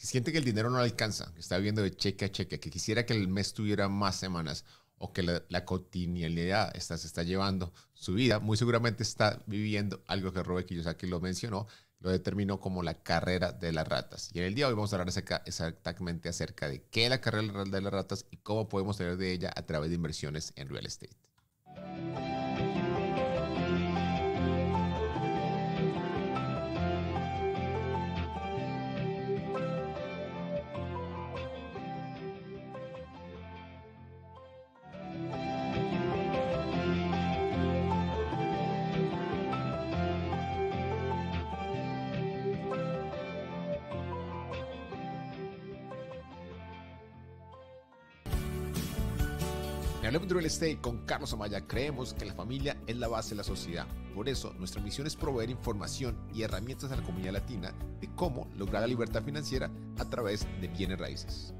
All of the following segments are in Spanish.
Si siente que el dinero no alcanza, que está viviendo de cheque a cheque, que quisiera que el mes tuviera más semanas o que la, la cotidianidad se está llevando su vida, muy seguramente está viviendo algo que Robert Kiyosaki lo mencionó, lo determinó como la carrera de las ratas. Y en el día de hoy vamos a hablar exactamente acerca de qué es la carrera de las ratas y cómo podemos salir de ella a través de inversiones en real estate. Este con Carlos Amaya creemos que la familia es la base de la sociedad. Por eso, nuestra misión es proveer información y herramientas a la comunidad latina de cómo lograr la libertad financiera a través de bienes raíces.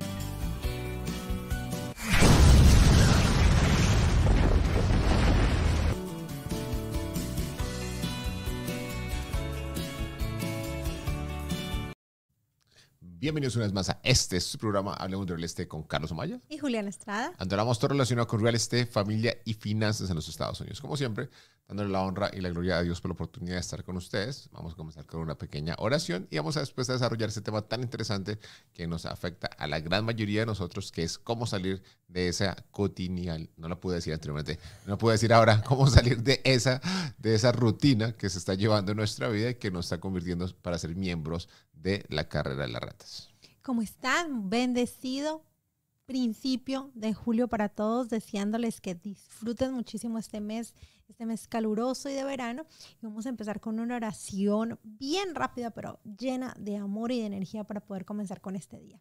Bienvenidos una vez más a este su este programa Hablemos del Real Estate con Carlos Amaya. Y Julián Estrada. Andoramos todo relacionado con Real Estate, familia y finanzas en los Estados Unidos. Como siempre, dándole la honra y la gloria a Dios por la oportunidad de estar con ustedes. Vamos a comenzar con una pequeña oración y vamos a después a desarrollar este tema tan interesante que nos afecta a la gran mayoría de nosotros, que es cómo salir de esa cotidiana. no la pude decir anteriormente, no pude decir ahora, cómo salir de esa, de esa rutina que se está llevando en nuestra vida y que nos está convirtiendo para ser miembros de la carrera de las ratas. ¿Cómo están? Bendecido principio de julio para todos, deseándoles que disfruten muchísimo este mes, este mes caluroso y de verano. vamos a empezar con una oración bien rápida, pero llena de amor y de energía para poder comenzar con este día.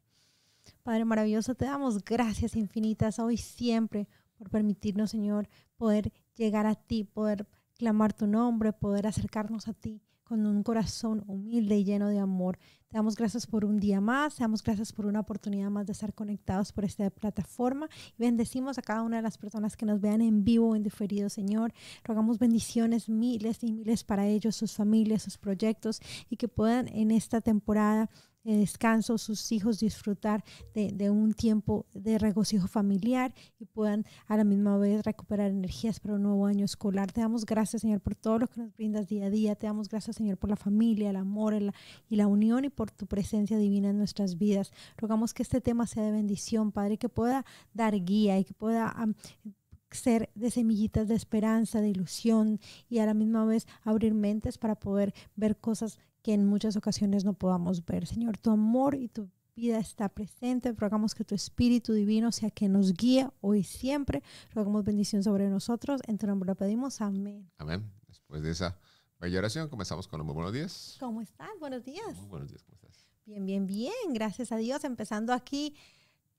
Padre maravilloso, te damos gracias infinitas hoy siempre por permitirnos, Señor, poder llegar a ti, poder clamar tu nombre, poder acercarnos a ti con un corazón humilde y lleno de amor. Te damos gracias por un día más, te damos gracias por una oportunidad más de estar conectados por esta plataforma y bendecimos a cada una de las personas que nos vean en vivo o en diferido, Señor. Rogamos bendiciones miles y miles para ellos, sus familias, sus proyectos y que puedan en esta temporada descanso, sus hijos disfrutar de, un tiempo de regocijo familiar y puedan a la misma vez recuperar energías para un nuevo año escolar. Te damos gracias, Señor, por todo lo que nos brindas día a día. Te damos gracias, Señor, por la familia, el amor y la unión y por tu presencia divina en nuestras vidas. Rogamos que este tema sea de bendición, Padre, que pueda dar guía y que pueda... ser de semillitas de esperanza, de ilusión y a la misma vez abrir mentes para poder ver cosas que en muchas ocasiones no podamos ver. Señor, tu amor y tu vida está presente. Rogamos que tu Espíritu Divino sea que nos guíe hoy y siempre. Rogamos bendición sobre nosotros. En tu nombre lo pedimos. Amén. Amén. Después de esa bella oración, comenzamos con los buenos días. ¿Cómo están? Buenos días. buenos días. ¿Cómo estás? Bien, bien, bien. Gracias a Dios. Empezando aquí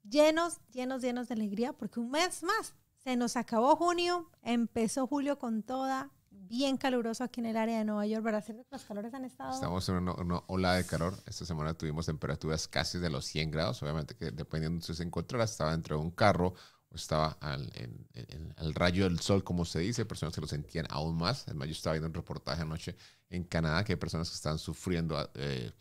llenos, llenos, llenos de alegría porque un mes más se nos acabó junio. Empezó julio con toda bien caluroso aquí en el área de Nueva York, ¿verdad? Los calores han estado... Estamos en una, ola de calor. Esta semana tuvimos temperaturas casi de los 100 grados. Obviamente que dependiendo de si se encontrara, estaba dentro de un carro o estaba al, en, rayo del sol, como se dice. Personas que lo sentían aún más. Además, yo estaba viendo un reportaje anoche en Canadá que hay personas que están sufriendo... Ah, eh,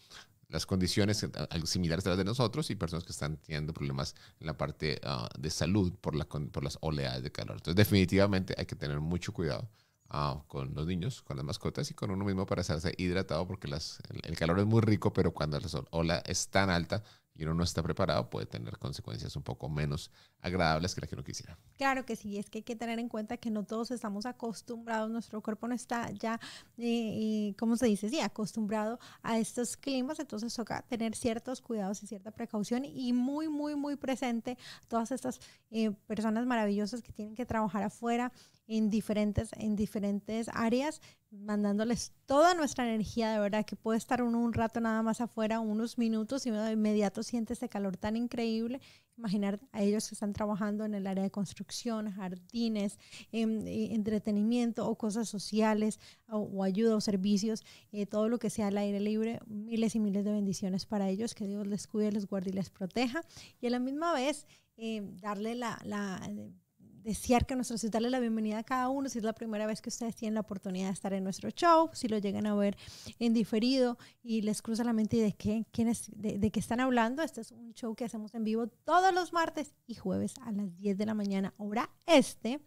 las condiciones similares a las de nosotros y personas que están teniendo problemas en la parte ah, de salud por, por las oleadas de calor. Entonces, definitivamente hay que tener mucho cuidado Ah, con los niños, con las mascotas y con uno mismo para hacerse hidratado porque las, el, el, calor es muy rico, pero cuando la ola es tan alta y uno no está preparado puede tener consecuencias un poco menos agradables que la que lo quisiera. Claro que sí, es que hay que tener en cuenta que no todos estamos acostumbrados, nuestro cuerpo no está ya, eh, ¿cómo se dice? Sí, acostumbrado a estos climas, entonces toca tener ciertos cuidados y cierta precaución y muy, muy, muy presente todas estas eh, personas maravillosas que tienen que trabajar afuera en diferentes, en diferentes áreas, mandándoles toda nuestra energía, de verdad, que puede estar uno un rato nada más afuera, unos minutos y de inmediato siente ese calor tan increíble Imaginar a ellos que están trabajando en el área de construcción, jardines, em, e, entretenimiento o cosas sociales o, ayuda o servicios, eh, todo lo que sea al aire libre, miles y miles de bendiciones para ellos, que Dios les cuide, les guarde y les proteja. Y a la misma vez, em, darle la, la desear que nosotros les darle la bienvenida a cada uno, si es la primera vez que ustedes tienen la oportunidad de estar en nuestro show, si lo llegan a ver en diferido y les cruza la mente de qué, de, de qué están hablando, este es un show que hacemos en vivo todos los martes y jueves a las 10 de la mañana, hora este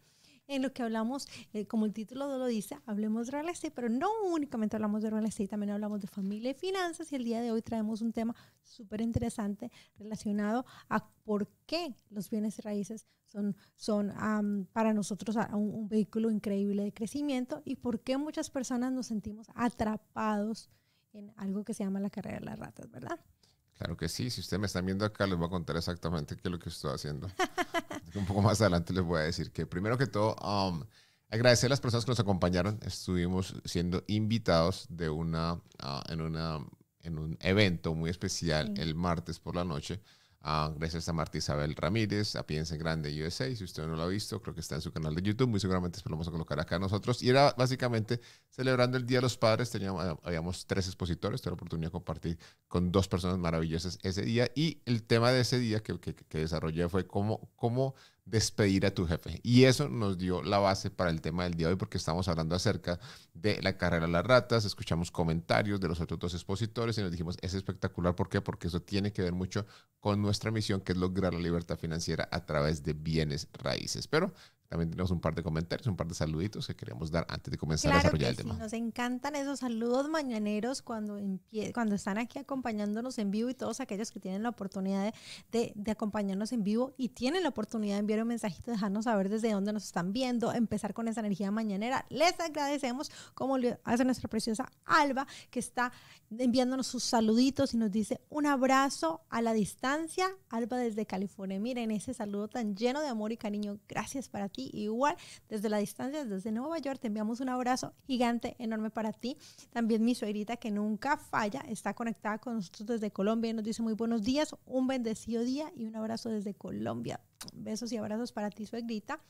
en lo que hablamos, eh, como el título lo dice, hablemos de real estate, pero no únicamente hablamos de real estate, también hablamos de familia y finanzas y el día de hoy traemos un tema súper interesante relacionado a por qué los bienes y raíces son, son para nosotros un, vehículo increíble de crecimiento y por qué muchas personas nos sentimos atrapados en algo que se llama la carrera de las ratas, ¿verdad? Claro que sí, si usted me está viendo acá, les voy a contar exactamente qué es lo que estoy haciendo un poco más adelante les voy a decir que primero que todo, um, agradecer a las personas que nos acompañaron. Estuvimos siendo invitados de una, ah, en, una en un evento muy especial el martes por la noche Ah, gracias a Marta Isabel Ramírez, a Piense Grande USA. Si usted no lo ha visto, creo que está en su canal de YouTube. Muy seguramente se lo vamos a colocar acá nosotros. Y era básicamente celebrando el Día de los Padres. Teníamos, eh, habíamos tres expositores. Tuve la oportunidad de compartir con dos personas maravillosas ese día. Y el tema de ese día que, que, que desarrollé fue cómo, cómo despedir a tu jefe. Y eso nos dio la base para el tema del día de hoy, porque estamos hablando acerca de la carrera a las ratas, escuchamos comentarios de los otros dos expositores y nos dijimos, es espectacular, ¿por qué? Porque eso tiene que ver mucho con nuestra misión, que es lograr la libertad financiera a través de bienes raíces. Pero también tenemos un par de comentarios, un par de saluditos que queríamos dar antes de comenzar a desarrollar el tema. Nos encantan esos saludos mañaneros cuando, están aquí acompañándonos en vivo y todos aquellos que tienen la oportunidad de, acompañarnos en vivo y tienen la oportunidad de enviar un mensajito, dejarnos saber desde dónde nos están viendo, empezar con esa energía mañanera. Les agradecemos, como lo hace nuestra preciosa Alba, que está enviándonos sus saluditos y nos dice un abrazo a la distancia. Alba desde California, miren ese saludo tan lleno de amor y cariño. Gracias para ti igual desde la distancia, desde Nueva York. Te enviamos un abrazo gigante, enorme para ti. También mi suegrita que nunca falla, está conectada con nosotros desde Colombia y nos dice muy buenos días, un bendecido día y un abrazo desde Colombia. Besos y abrazos para ti, suegrita.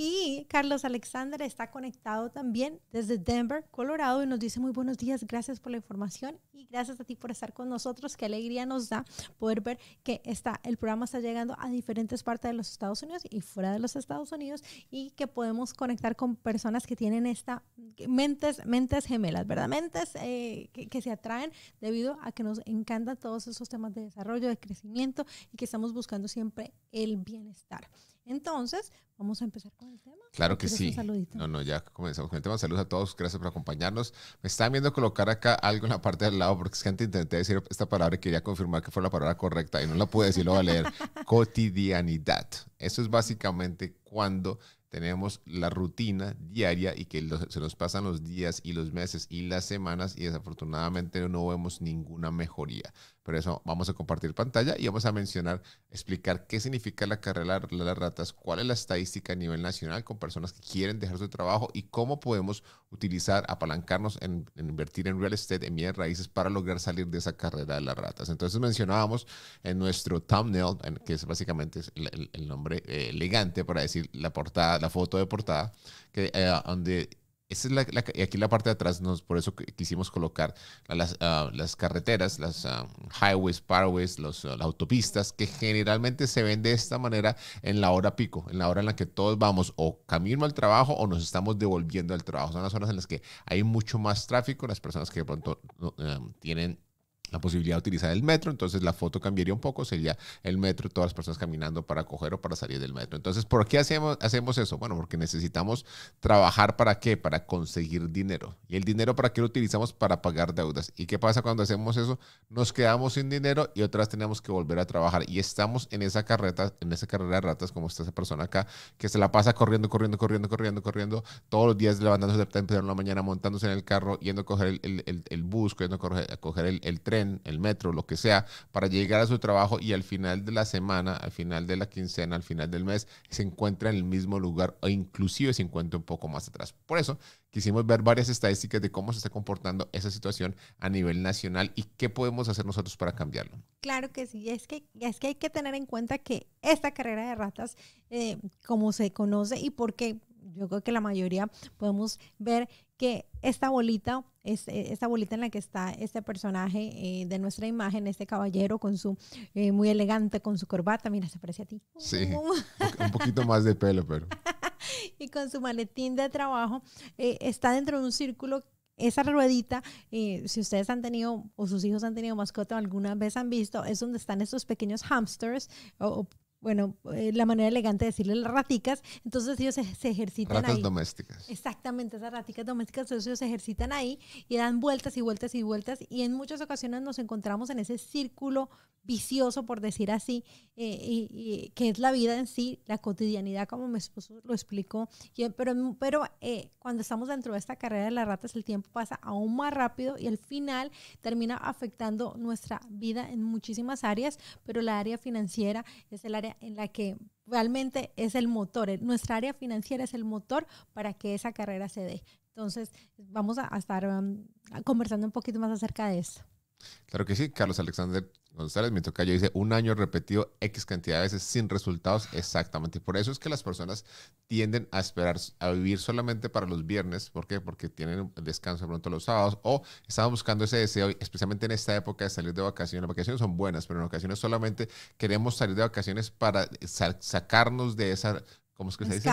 Y Carlos Alexander está conectado también desde Denver, Colorado, y nos dice muy buenos días, gracias por la información y gracias a ti por estar con nosotros. Qué alegría nos da poder ver que está, el programa está llegando a diferentes partes de los Estados Unidos y fuera de los Estados Unidos y que podemos conectar con personas que tienen esta mentes, mentes gemelas, ¿verdad? Mentes eh, que, que se atraen debido a que nos encantan todos esos temas de desarrollo, de crecimiento y que estamos buscando siempre el bienestar. Entonces, vamos a empezar con el tema. Claro que sí. No, no, ya comenzamos con el tema. Saludos a todos, gracias por acompañarnos. Me están viendo colocar acá algo en la parte del lado, porque es que antes intenté decir esta palabra y quería confirmar que fue la palabra correcta y no la pude decir, lo voy a leer. Cotidianidad. Eso es básicamente cuando tenemos la rutina diaria y que se nos pasan los días y los meses y las semanas y desafortunadamente no vemos ninguna mejoría. Por eso vamos a compartir pantalla y vamos a mencionar, explicar qué significa la carrera de las ratas, cuál es la estadística a nivel nacional con personas que quieren dejar su trabajo y cómo podemos utilizar, apalancarnos en, invertir en real estate, en bienes raíces para lograr salir de esa carrera de las ratas. Entonces mencionábamos en nuestro thumbnail, que es básicamente el, nombre eh, elegante para decir la portada, la foto de portada, que eh, donde esa es la, y aquí la parte de atrás, por eso quisimos colocar las, ah, las carreteras, las ah, highways, parways, los, ah, las autopistas, que generalmente se ven de esta manera en la hora pico, en la hora en la que todos vamos o camino al trabajo o nos estamos devolviendo al trabajo. Son las zonas en las que hay mucho más tráfico, las personas que de pronto eh, tienen la posibilidad de utilizar el metro, entonces la foto cambiaría un poco, sería el metro, todas las personas caminando para coger o para salir del metro. Entonces, ¿por qué hacemos, hacemos eso? Bueno, porque necesitamos trabajar para qué? Para conseguir dinero. ¿Y el dinero para qué lo utilizamos? Para pagar deudas. ¿Y qué pasa cuando hacemos eso? Nos quedamos sin dinero y otras tenemos que volver a trabajar. Y estamos en esa carreta, en esa carrera de ratas, como está esa persona acá, que se la pasa corriendo, corriendo, corriendo, corriendo, corriendo, todos los días levantándose de temprano en la mañana, montándose en el carro, yendo a coger el, el, bus, yendo a coger el tren el metro, lo que sea, para llegar a su trabajo y al final de la semana, al final de la quincena, al final del mes, se encuentra en el mismo lugar o inclusive se encuentra un poco más atrás. Por eso quisimos ver varias estadísticas de cómo se está comportando esa situación a nivel nacional y qué podemos hacer nosotros para cambiarlo. Claro que sí, es que, es que hay que tener en cuenta que esta carrera de ratas, eh, como se conoce y porque yo creo que la mayoría podemos ver que esta bolita esta e, bolita en la que está este personaje eh, de nuestra imagen, este caballero con su eh, muy elegante, con su corbata, mira, se parece a ti. Sí, un poquito más de pelo, pero. y con su maletín de trabajo, eh, está dentro de un círculo esa ruedita, si ustedes han tenido o sus hijos han tenido mascota alguna vez han visto, es donde están estos pequeños hamsters o bueno, eh, la manera elegante de decirle las raticas, entonces ellos se, ejercitan Ratas domésticas. Exactamente, esas raticas domésticas, entonces ellos se ejercitan ahí y dan vueltas y vueltas y vueltas y en muchas ocasiones nos encontramos en ese círculo vicioso, por decir así, eh, y, que es la vida en sí, la cotidianidad, como mi esposo lo explicó, pero, pero eh, cuando estamos dentro de esta carrera de las ratas, el tiempo pasa aún más rápido y al final termina afectando nuestra vida en muchísimas áreas, pero la área financiera es el área en la que realmente es el motor, eh, nuestra área financiera es el motor para que esa carrera se dé. Entonces, vamos a, estar um, conversando un poquito más acerca de eso Claro que sí, Carlos Alexander González, toca. Yo dice un año repetido X cantidad de veces sin resultados. Exactamente. Por eso es que las personas tienden a esperar, a vivir solamente para los viernes. ¿Por qué? Porque tienen descanso pronto los sábados o estaban buscando ese deseo, especialmente en esta época de salir de vacaciones. Las vacaciones son buenas, pero en ocasiones solamente queremos salir de vacaciones para eh, sacarnos de esa ¿Cómo es que se dice?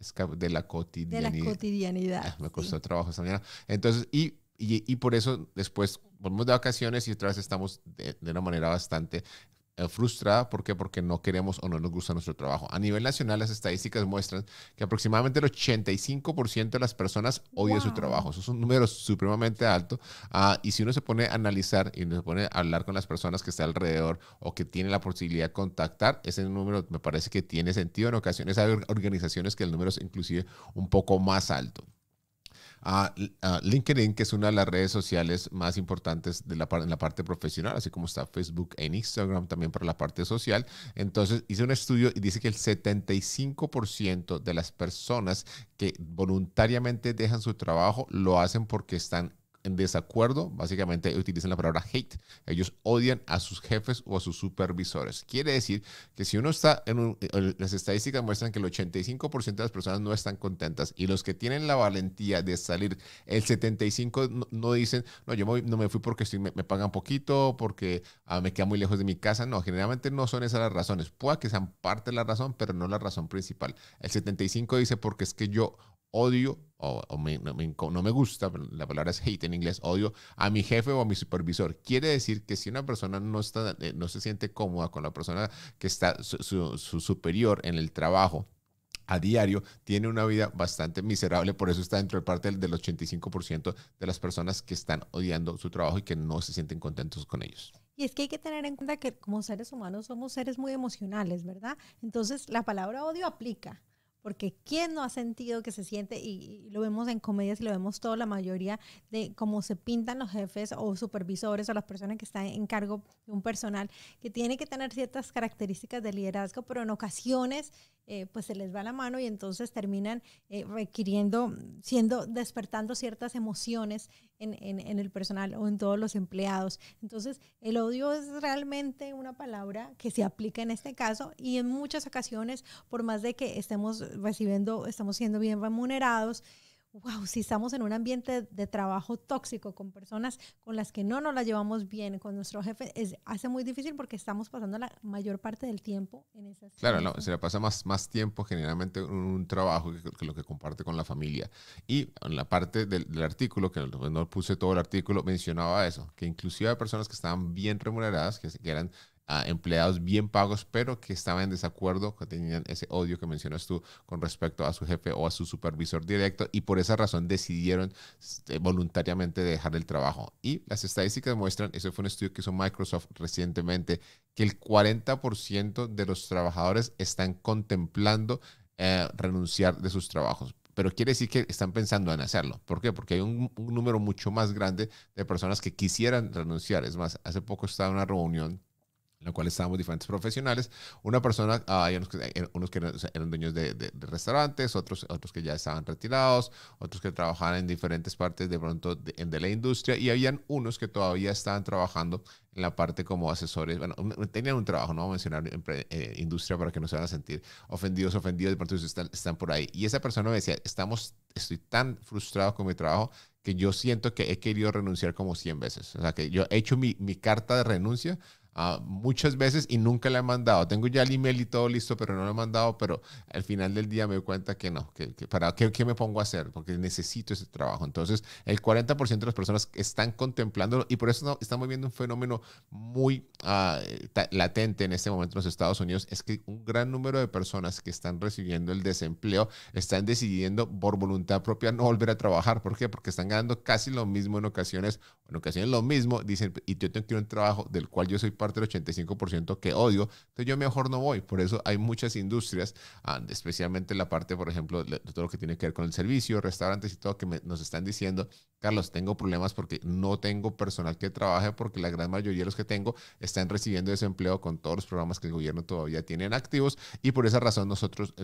Escape. De la cotidianidad. De la cotidianidad. Ah, me costó trabajo esta mañana. Entonces, y y, por eso después volvemos de vacaciones y otra vez estamos de, una manera bastante eh, frustrada. ¿Por qué? Porque no queremos o no nos gusta nuestro trabajo. A nivel nacional, las estadísticas muestran que aproximadamente el 85% de las personas odia su trabajo. Eso es un número supremamente alto. Ah, y si uno se pone a analizar y se pone a hablar con las personas que está alrededor o que tiene la posibilidad de contactar, ese número me parece que tiene sentido. En ocasiones hay organizaciones que el número es inclusive un poco más alto a, LinkedIn, que es una de las redes sociales más importantes de la, en la parte profesional, así como está Facebook e Instagram también para la parte social. Entonces hice un estudio y dice que el 75% de las personas que voluntariamente dejan su trabajo lo hacen porque están en desacuerdo, básicamente utilizan la palabra hate. Ellos odian a sus jefes o a sus supervisores. Quiere decir que si uno está en un, las estadísticas muestran que el 85% de las personas no están contentas y los que tienen la valentía de salir, el 75% no, dicen, no, yo no me fui porque estoy, me, pagan poquito, porque ah, me queda muy lejos de mi casa. No, generalmente no son esas las razones. Puede que sean parte de la razón, pero no la razón principal. El 75% dice porque es que yo odio, o, no, me, gusta, la palabra es hate en inglés, odio a mi jefe o a mi supervisor. Quiere decir que si una persona no, está, eh, no se siente cómoda con la persona que está su, superior en el trabajo, a diario tiene una vida bastante miserable, por eso está dentro de parte del 85% de las personas que están odiando su trabajo y que no se sienten contentos con ellos. Y es que hay que tener en cuenta que como seres humanos somos seres muy emocionales, ¿verdad? Entonces la palabra odio aplica porque ¿quién no ha sentido que se siente? Y, lo vemos en comedias y lo vemos todo, la mayoría de cómo se pintan los jefes o supervisores o las personas que están en cargo de un personal, que tiene que tener ciertas características de liderazgo, pero en ocasiones eh, pues se les va la mano y entonces terminan eh, requiriendo, siendo, despertando ciertas emociones en, el personal o en todos los empleados. Entonces, el odio es realmente una palabra que se aplica en este caso y en muchas ocasiones, por más de que estemos recibiendo, estamos siendo bien remunerados, wow, si estamos en un ambiente de trabajo tóxico con personas con las que no nos la llevamos bien, con nuestro jefe, es, hace muy difícil porque estamos pasando la mayor parte del tiempo en esas Claro, no, se le pasa más, más tiempo generalmente en un trabajo que, lo que comparte con la familia. Y en la parte del, artículo, que no puse todo el artículo, mencionaba eso, que inclusive hay personas que estaban bien remuneradas, que, que eran a empleados bien pagos, pero que estaban en desacuerdo, que tenían ese odio que mencionas tú con respecto a su jefe o a su supervisor directo y por esa razón decidieron este, voluntariamente dejar el trabajo. Y las estadísticas muestran, eso fue un estudio que hizo Microsoft recientemente, que el 40% de los trabajadores están contemplando eh, renunciar de sus trabajos pero quiere decir que están pensando en hacerlo. ¿Por qué? Porque hay un, un, número mucho más grande de personas que quisieran renunciar. Es más, hace poco estaba en una reunión en la cual estábamos diferentes profesionales. Una persona, ah, hay unos que, eh, unos que eran dueños de, restaurantes, otros, otros que ya estaban retirados, otros que trabajaban en diferentes partes de pronto de, de la industria y habían unos que todavía estaban trabajando en la parte como asesores, bueno, tenían un trabajo, no voy a mencionar eh, industria para que no se van a sentir ofendidos, ofendidos, de pronto están, están por ahí. Y esa persona me decía, estamos, estoy tan frustrado con mi trabajo que yo siento que he querido renunciar como 100 veces. O sea, que yo he hecho mi, mi carta de renuncia muchas veces y nunca la he mandado. Tengo ya el email y todo listo, pero no lo he mandado, pero al final del día me doy cuenta que no, que, para qué, me pongo a hacer, porque necesito ese trabajo. Entonces, el 40% de las personas están contemplándolo y por eso no, estamos viendo un fenómeno muy ah, latente en este momento en los Estados Unidos, es que un gran número de personas que están recibiendo el desempleo están decidiendo por voluntad propia no volver a trabajar. ¿Por qué? Porque están ganando casi lo mismo en ocasiones, en ocasiones lo mismo, dicen, y yo tengo que ir a un trabajo del cual yo soy parte parte del 85% que odio, entonces yo mejor no voy. Por eso hay muchas industrias, ah, especialmente la parte, por ejemplo, de todo lo que tiene que ver con el servicio, restaurantes y todo, que nos están diciendo, Carlos, tengo problemas porque no tengo personal que trabaje, porque la gran mayoría de los que tengo están recibiendo desempleo con todos los programas que el gobierno todavía tiene activos y por esa razón nosotros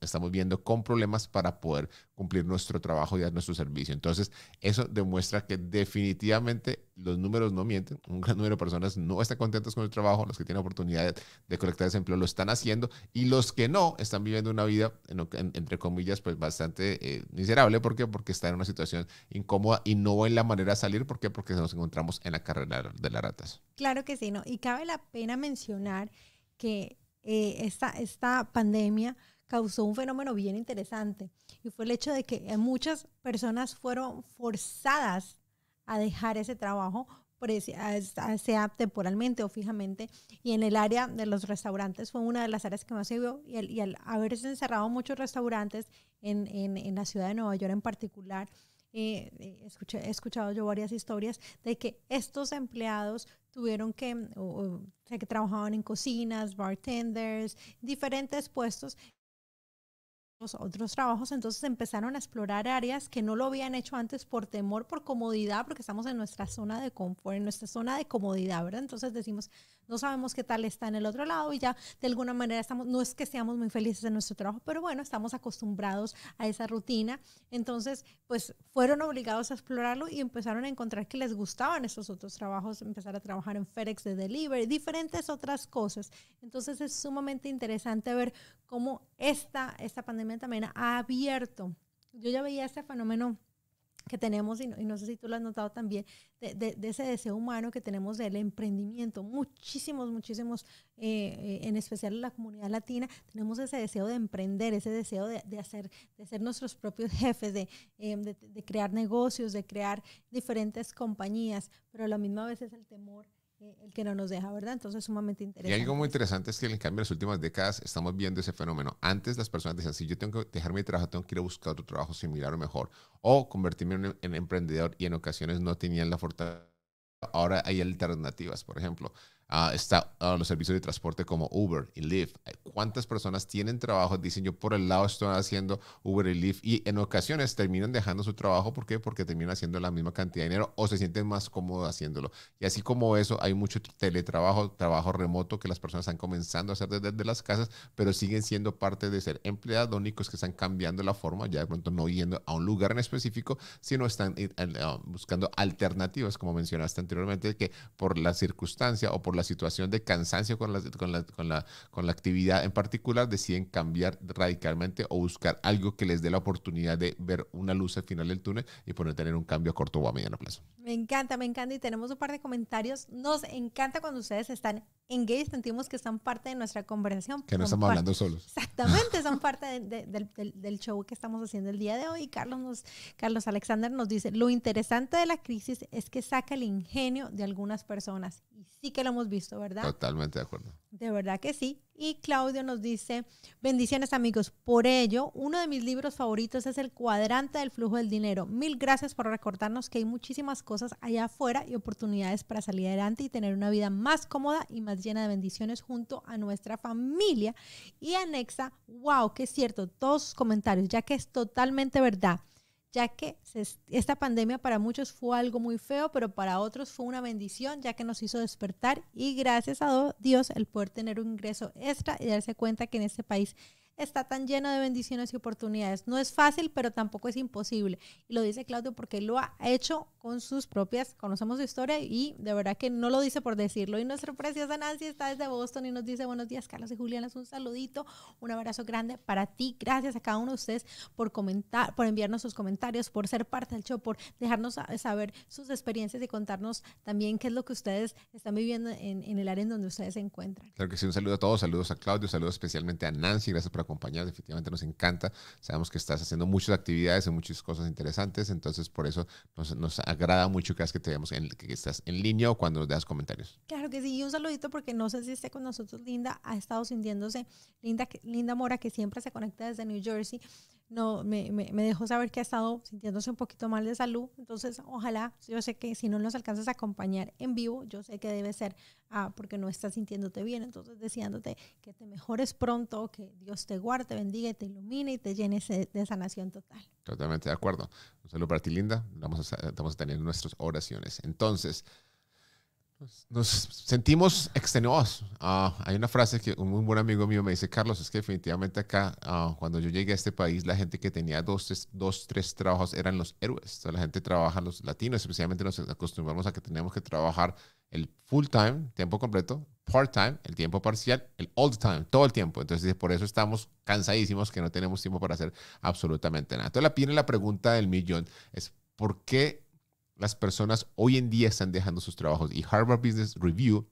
estamos viendo con problemas para poder cumplir nuestro trabajo y dar nuestro servicio. Entonces, eso demuestra que definitivamente los números no mienten, un gran número de personas no están contentas con el trabajo, los que tienen oportunidad de, de colectar desempleo lo están haciendo y los que no están viviendo una vida, entre comillas, pues bastante eh, miserable. ¿Por qué? Porque están en una situación incómoda y no ven la manera de salir. ¿Por qué? Porque nos encontramos en la carrera de las ratas. Claro que sí, ¿no? Y cabe la pena mencionar que eh, esta, esta pandemia causó un fenómeno bien interesante y fue el hecho de que eh, muchas personas fueron forzadas a dejar ese trabajo sea temporalmente o fijamente. Y en el área de los restaurantes fue una de las áreas que más se vio. Y al, y haberse encerrado muchos restaurantes en, en, en, la ciudad de Nueva York en particular, eh, eh, he escuchado yo varias historias de que estos empleados tuvieron que, o sea, que trabajaban en cocinas, bartenders, diferentes puestos otros trabajos, entonces empezaron a explorar áreas que no lo habían hecho antes por temor, por comodidad, porque estamos en nuestra zona de confort, en nuestra zona de comodidad, ¿verdad? Entonces decimos, no sabemos qué tal está en el otro lado y ya de alguna manera estamos, no es que seamos muy felices en nuestro trabajo, pero bueno, estamos acostumbrados a esa rutina. Entonces, pues fueron obligados a explorarlo y empezaron a encontrar que les gustaban esos otros trabajos, empezar a trabajar en FedEx de delivery, diferentes otras cosas. Entonces es sumamente interesante ver cómo esta, esta pandemia también ha abierto. Yo ya veía este fenómeno que tenemos, y no, sé si tú lo has notado también, de, ese deseo humano que tenemos del emprendimiento. Muchísimos, muchísimos, eh, eh, en especial en la comunidad latina, tenemos ese deseo de emprender, ese deseo de, hacer, de ser nuestros propios jefes, eh, de, crear negocios, de crear diferentes compañías, pero a la misma vez es el temor eh, el que no nos deja, ¿verdad? Entonces, sumamente interesante. Y algo muy interesante es que, en cambio, en las últimas décadas estamos viendo ese fenómeno. Antes las personas decían, si yo tengo que dejar mi trabajo, tengo que ir a buscar otro trabajo similar o mejor, o convertirme en, em, en emprendedor y en ocasiones no tenían la fortaleza. Ahora hay alternativas, por ejemplo. Uh, está los servicios de transporte como Uber y Lyft. ¿Cuántas personas tienen trabajo? Dicen yo por el lado estoy haciendo Uber y Lyft y en ocasiones terminan dejando su trabajo. ¿Por qué? Porque terminan haciendo la misma cantidad de dinero o se sienten más cómodos haciéndolo. Y así como eso, hay mucho teletrabajo, trabajo remoto que las personas están comenzando a hacer desde, las casas, pero siguen siendo parte de ser empleados. Lo único es que están cambiando la forma, ya de pronto no yendo a un lugar en específico, sino están eh, eh, buscando alternativas, como mencionaste anteriormente, que por la circunstancia o por la situación de cansancio con la, con la, con la, con la actividad en particular, deciden cambiar radicalmente o buscar algo que les dé la oportunidad de ver una luz al final del túnel y poder tener un cambio a corto o a mediano plazo. Me encanta, me encanta y tenemos un par de comentarios. Nos encanta cuando ustedes están en gays sentimos que están parte de nuestra conversación. Que no estamos hablando solos. Exactamente, son parte del, show que estamos haciendo el día de hoy. Carlos, nos, Carlos Alexander nos dice, lo interesante de la crisis es que saca el ingenio de algunas personas. Y sí que lo hemos visto, ¿verdad? Totalmente de acuerdo. De verdad que sí. Y Claudio nos dice, bendiciones amigos, por ello, uno de mis libros favoritos es El cuadrante del flujo del dinero. Mil gracias por recordarnos que hay muchísimas cosas allá afuera y oportunidades para salir adelante y tener una vida más cómoda y más llena de bendiciones junto a nuestra familia. Y anexa, wow, que es cierto, todos sus comentarios, ya que es totalmente verdad ya que esta pandemia para muchos fue algo muy feo, pero para otros fue una bendición, ya que nos hizo despertar y gracias a Dios el poder tener un ingreso extra y darse cuenta que en este país está tan lleno de bendiciones y oportunidades. No es fácil, pero tampoco es imposible. lo dice Claudio porque lo ha hecho con sus propias, conocemos su historia y de verdad que no lo dice por decirlo. Y nuestra preciosa Nancy está desde Boston y nos dice buenos días Carlos y Juliana, un saludito, un abrazo grande para ti. Gracias a cada uno de ustedes por comentar, por enviarnos sus comentarios, por ser parte del show, por dejarnos saber sus experiencias y contarnos también qué es lo que ustedes están viviendo en, el área en donde ustedes se encuentran. Claro que sí, un saludo a todos, saludos a Claudio, saludos especialmente a Nancy, gracias por acompañar. Efectivamente nos encanta. Sabemos que estás haciendo muchas actividades y muchas cosas interesantes. Entonces, por eso nos, agrada mucho que que te veamos en, que estás en línea o cuando nos das comentarios. Claro que sí. Y un saludito porque no sé si esté con nosotros Linda. Ha estado sintiéndose Linda, Linda Mora, que siempre se conecta desde New Jersey no, me, dejó saber que ha estado sintiéndose un poquito mal de salud. Entonces, ojalá, yo sé que si no nos alcanzas a acompañar en vivo, yo sé que debe ser ah, porque no estás sintiéndote bien. Entonces, deseándote que te mejores pronto, que Dios te guarde, te bendiga y te ilumine y te llene de sanación total. Totalmente de acuerdo. Un saludo para ti, Linda. Vamos vamos a tener nuestras oraciones. Entonces, nos sentimos extenuados. Ah, hay una frase que un muy buen amigo mío me dice, Carlos, es que definitivamente acá, ah, cuando yo llegué a este país, la gente que tenía dos, tres, dos, tres trabajos eran los héroes. O la gente trabaja, los latinos especialmente nos acostumbramos a que tenemos que trabajar el full time, tiempo completo, part time, el tiempo parcial, el all time, todo el tiempo. Entonces, por eso estamos cansadísimos que no tenemos tiempo para hacer absolutamente nada. Entonces, la, viene la pregunta del millón, es ¿por qué las personas hoy en día están dejando sus trabajos. Y Harvard Business Review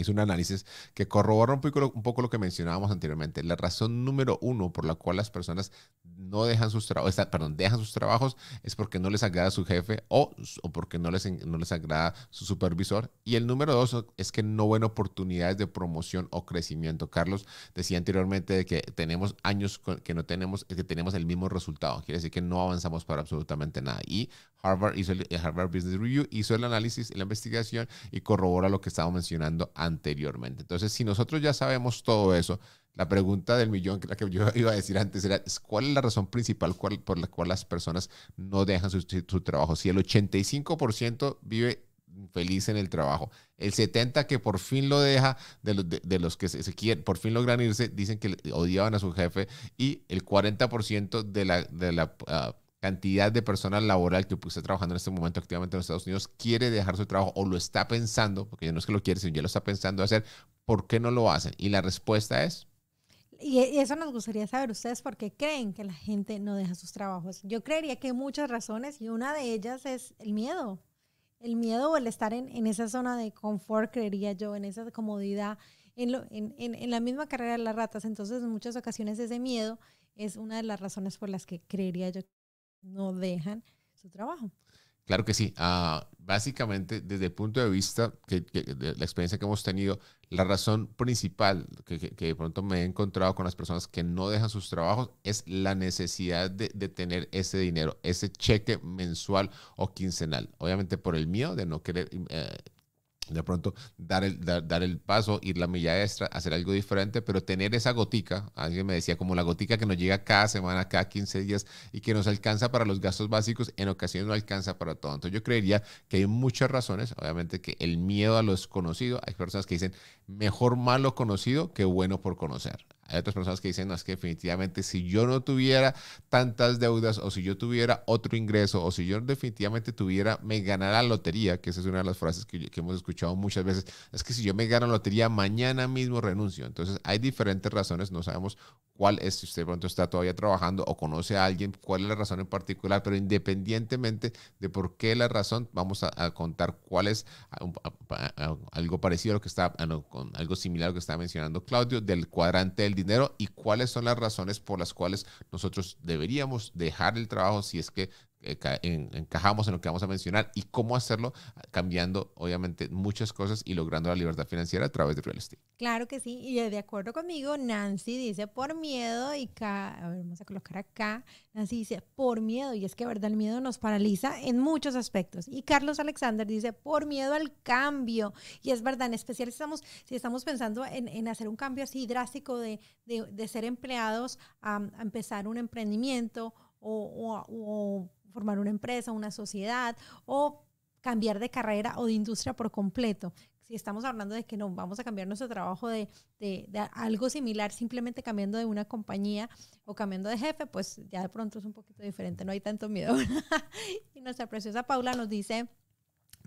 hizo un análisis que corrobora un poco, un poco, lo que mencionábamos anteriormente. La razón número uno por la cual las personas no dejan sus trabajos, perdón, dejan sus trabajos es porque no les agrada su jefe o, o porque no les, no les agrada su supervisor. Y el número dos es que no ven oportunidades de promoción o crecimiento. Carlos decía anteriormente que tenemos años que no tenemos, que tenemos el mismo resultado. Quiere decir que no avanzamos para absolutamente nada. Y Harvard eh, Harvard Business Review hizo el análisis, la investigación y corrobora lo que estaba mencionando antes anteriormente. Entonces, si nosotros ya sabemos todo eso, la pregunta del millón, la que yo iba a decir antes, era cuál es la razón principal por la cual las personas no dejan su, trabajo. Si el 85% vive feliz en el trabajo, el 70% que por fin lo deja, de los, que se, quieren, por fin logran irse, dicen que odiaban a su jefe, y el 40% de la, de la ah, cantidad de personas laboral que pues, está trabajando en este momento activamente en los Estados Unidos quiere dejar su trabajo o lo está pensando, porque no es que lo quiere, sino ya lo está pensando hacer, ¿por qué no lo hacen? Y la respuesta es... Y eso nos gustaría saber ustedes por qué creen que la gente no deja sus trabajos. Yo creería que hay muchas razones y una de ellas es el miedo. El miedo o el estar en, en esa zona de confort, creería yo, en esa comodidad, en, en, en la misma carrera de las ratas. Entonces, en muchas ocasiones ese miedo es una de las razones por las que creería yo no dejan su trabajo. Claro que sí. Ah, básicamente, desde el punto de vista que, de la experiencia que hemos tenido, la razón principal que, de pronto me he encontrado con las personas que no dejan sus trabajos es la necesidad de, tener ese dinero, ese cheque mensual o quincenal. Obviamente por el mío de no querer eh, de pronto dar el, dar, el paso, ir la milla extra, hacer algo diferente, pero tener esa gotica, alguien me decía, como la gotica que nos llega cada semana, cada 15 días y que nos alcanza para los gastos básicos, en ocasiones no alcanza para todo. Entonces yo creería que hay muchas razones, obviamente que el miedo a lo desconocido, hay personas que dicen, mejor malo conocido que bueno por conocer. Hay otras personas que dicen, no, es que definitivamente si yo no tuviera tantas deudas o si yo tuviera otro ingreso o si yo definitivamente tuviera, me ganara la lotería, que esa es una de las frases que, hemos escuchado muchas veces, es que si yo me gano la lotería, mañana mismo renuncio. Entonces hay diferentes razones, no sabemos cuál es, si usted pronto está todavía trabajando o conoce a alguien, cuál es la razón en particular, pero independientemente de por qué la razón, vamos a, contar cuál es algo parecido a lo que está, algo similar a lo que está mencionando Claudio, del cuadrante del dinero y cuáles son las razones por las cuales nosotros deberíamos dejar el trabajo si es que eh, encajamos en lo que vamos a mencionar y cómo hacerlo cambiando obviamente muchas cosas y logrando la libertad financiera a través de real estate. Claro que sí, y de acuerdo conmigo, Nancy dice por miedo y vamos a colocar acá, Nancy dice por miedo y es que verdad el miedo nos paraliza en muchos aspectos y Carlos Alexander dice por miedo al cambio y es verdad, en especial si estamos, si estamos pensando en, en hacer un cambio así drástico de, de, de ser empleados a, a, empezar un emprendimiento o, o, o formar una empresa, una sociedad o cambiar de carrera o de industria por completo. Si estamos hablando de que no, vamos a cambiar nuestro trabajo de, de, algo similar, simplemente cambiando de una compañía o cambiando de jefe, pues ya de pronto es un poquito diferente, no hay tanto miedo. y nuestra preciosa Paula nos dice,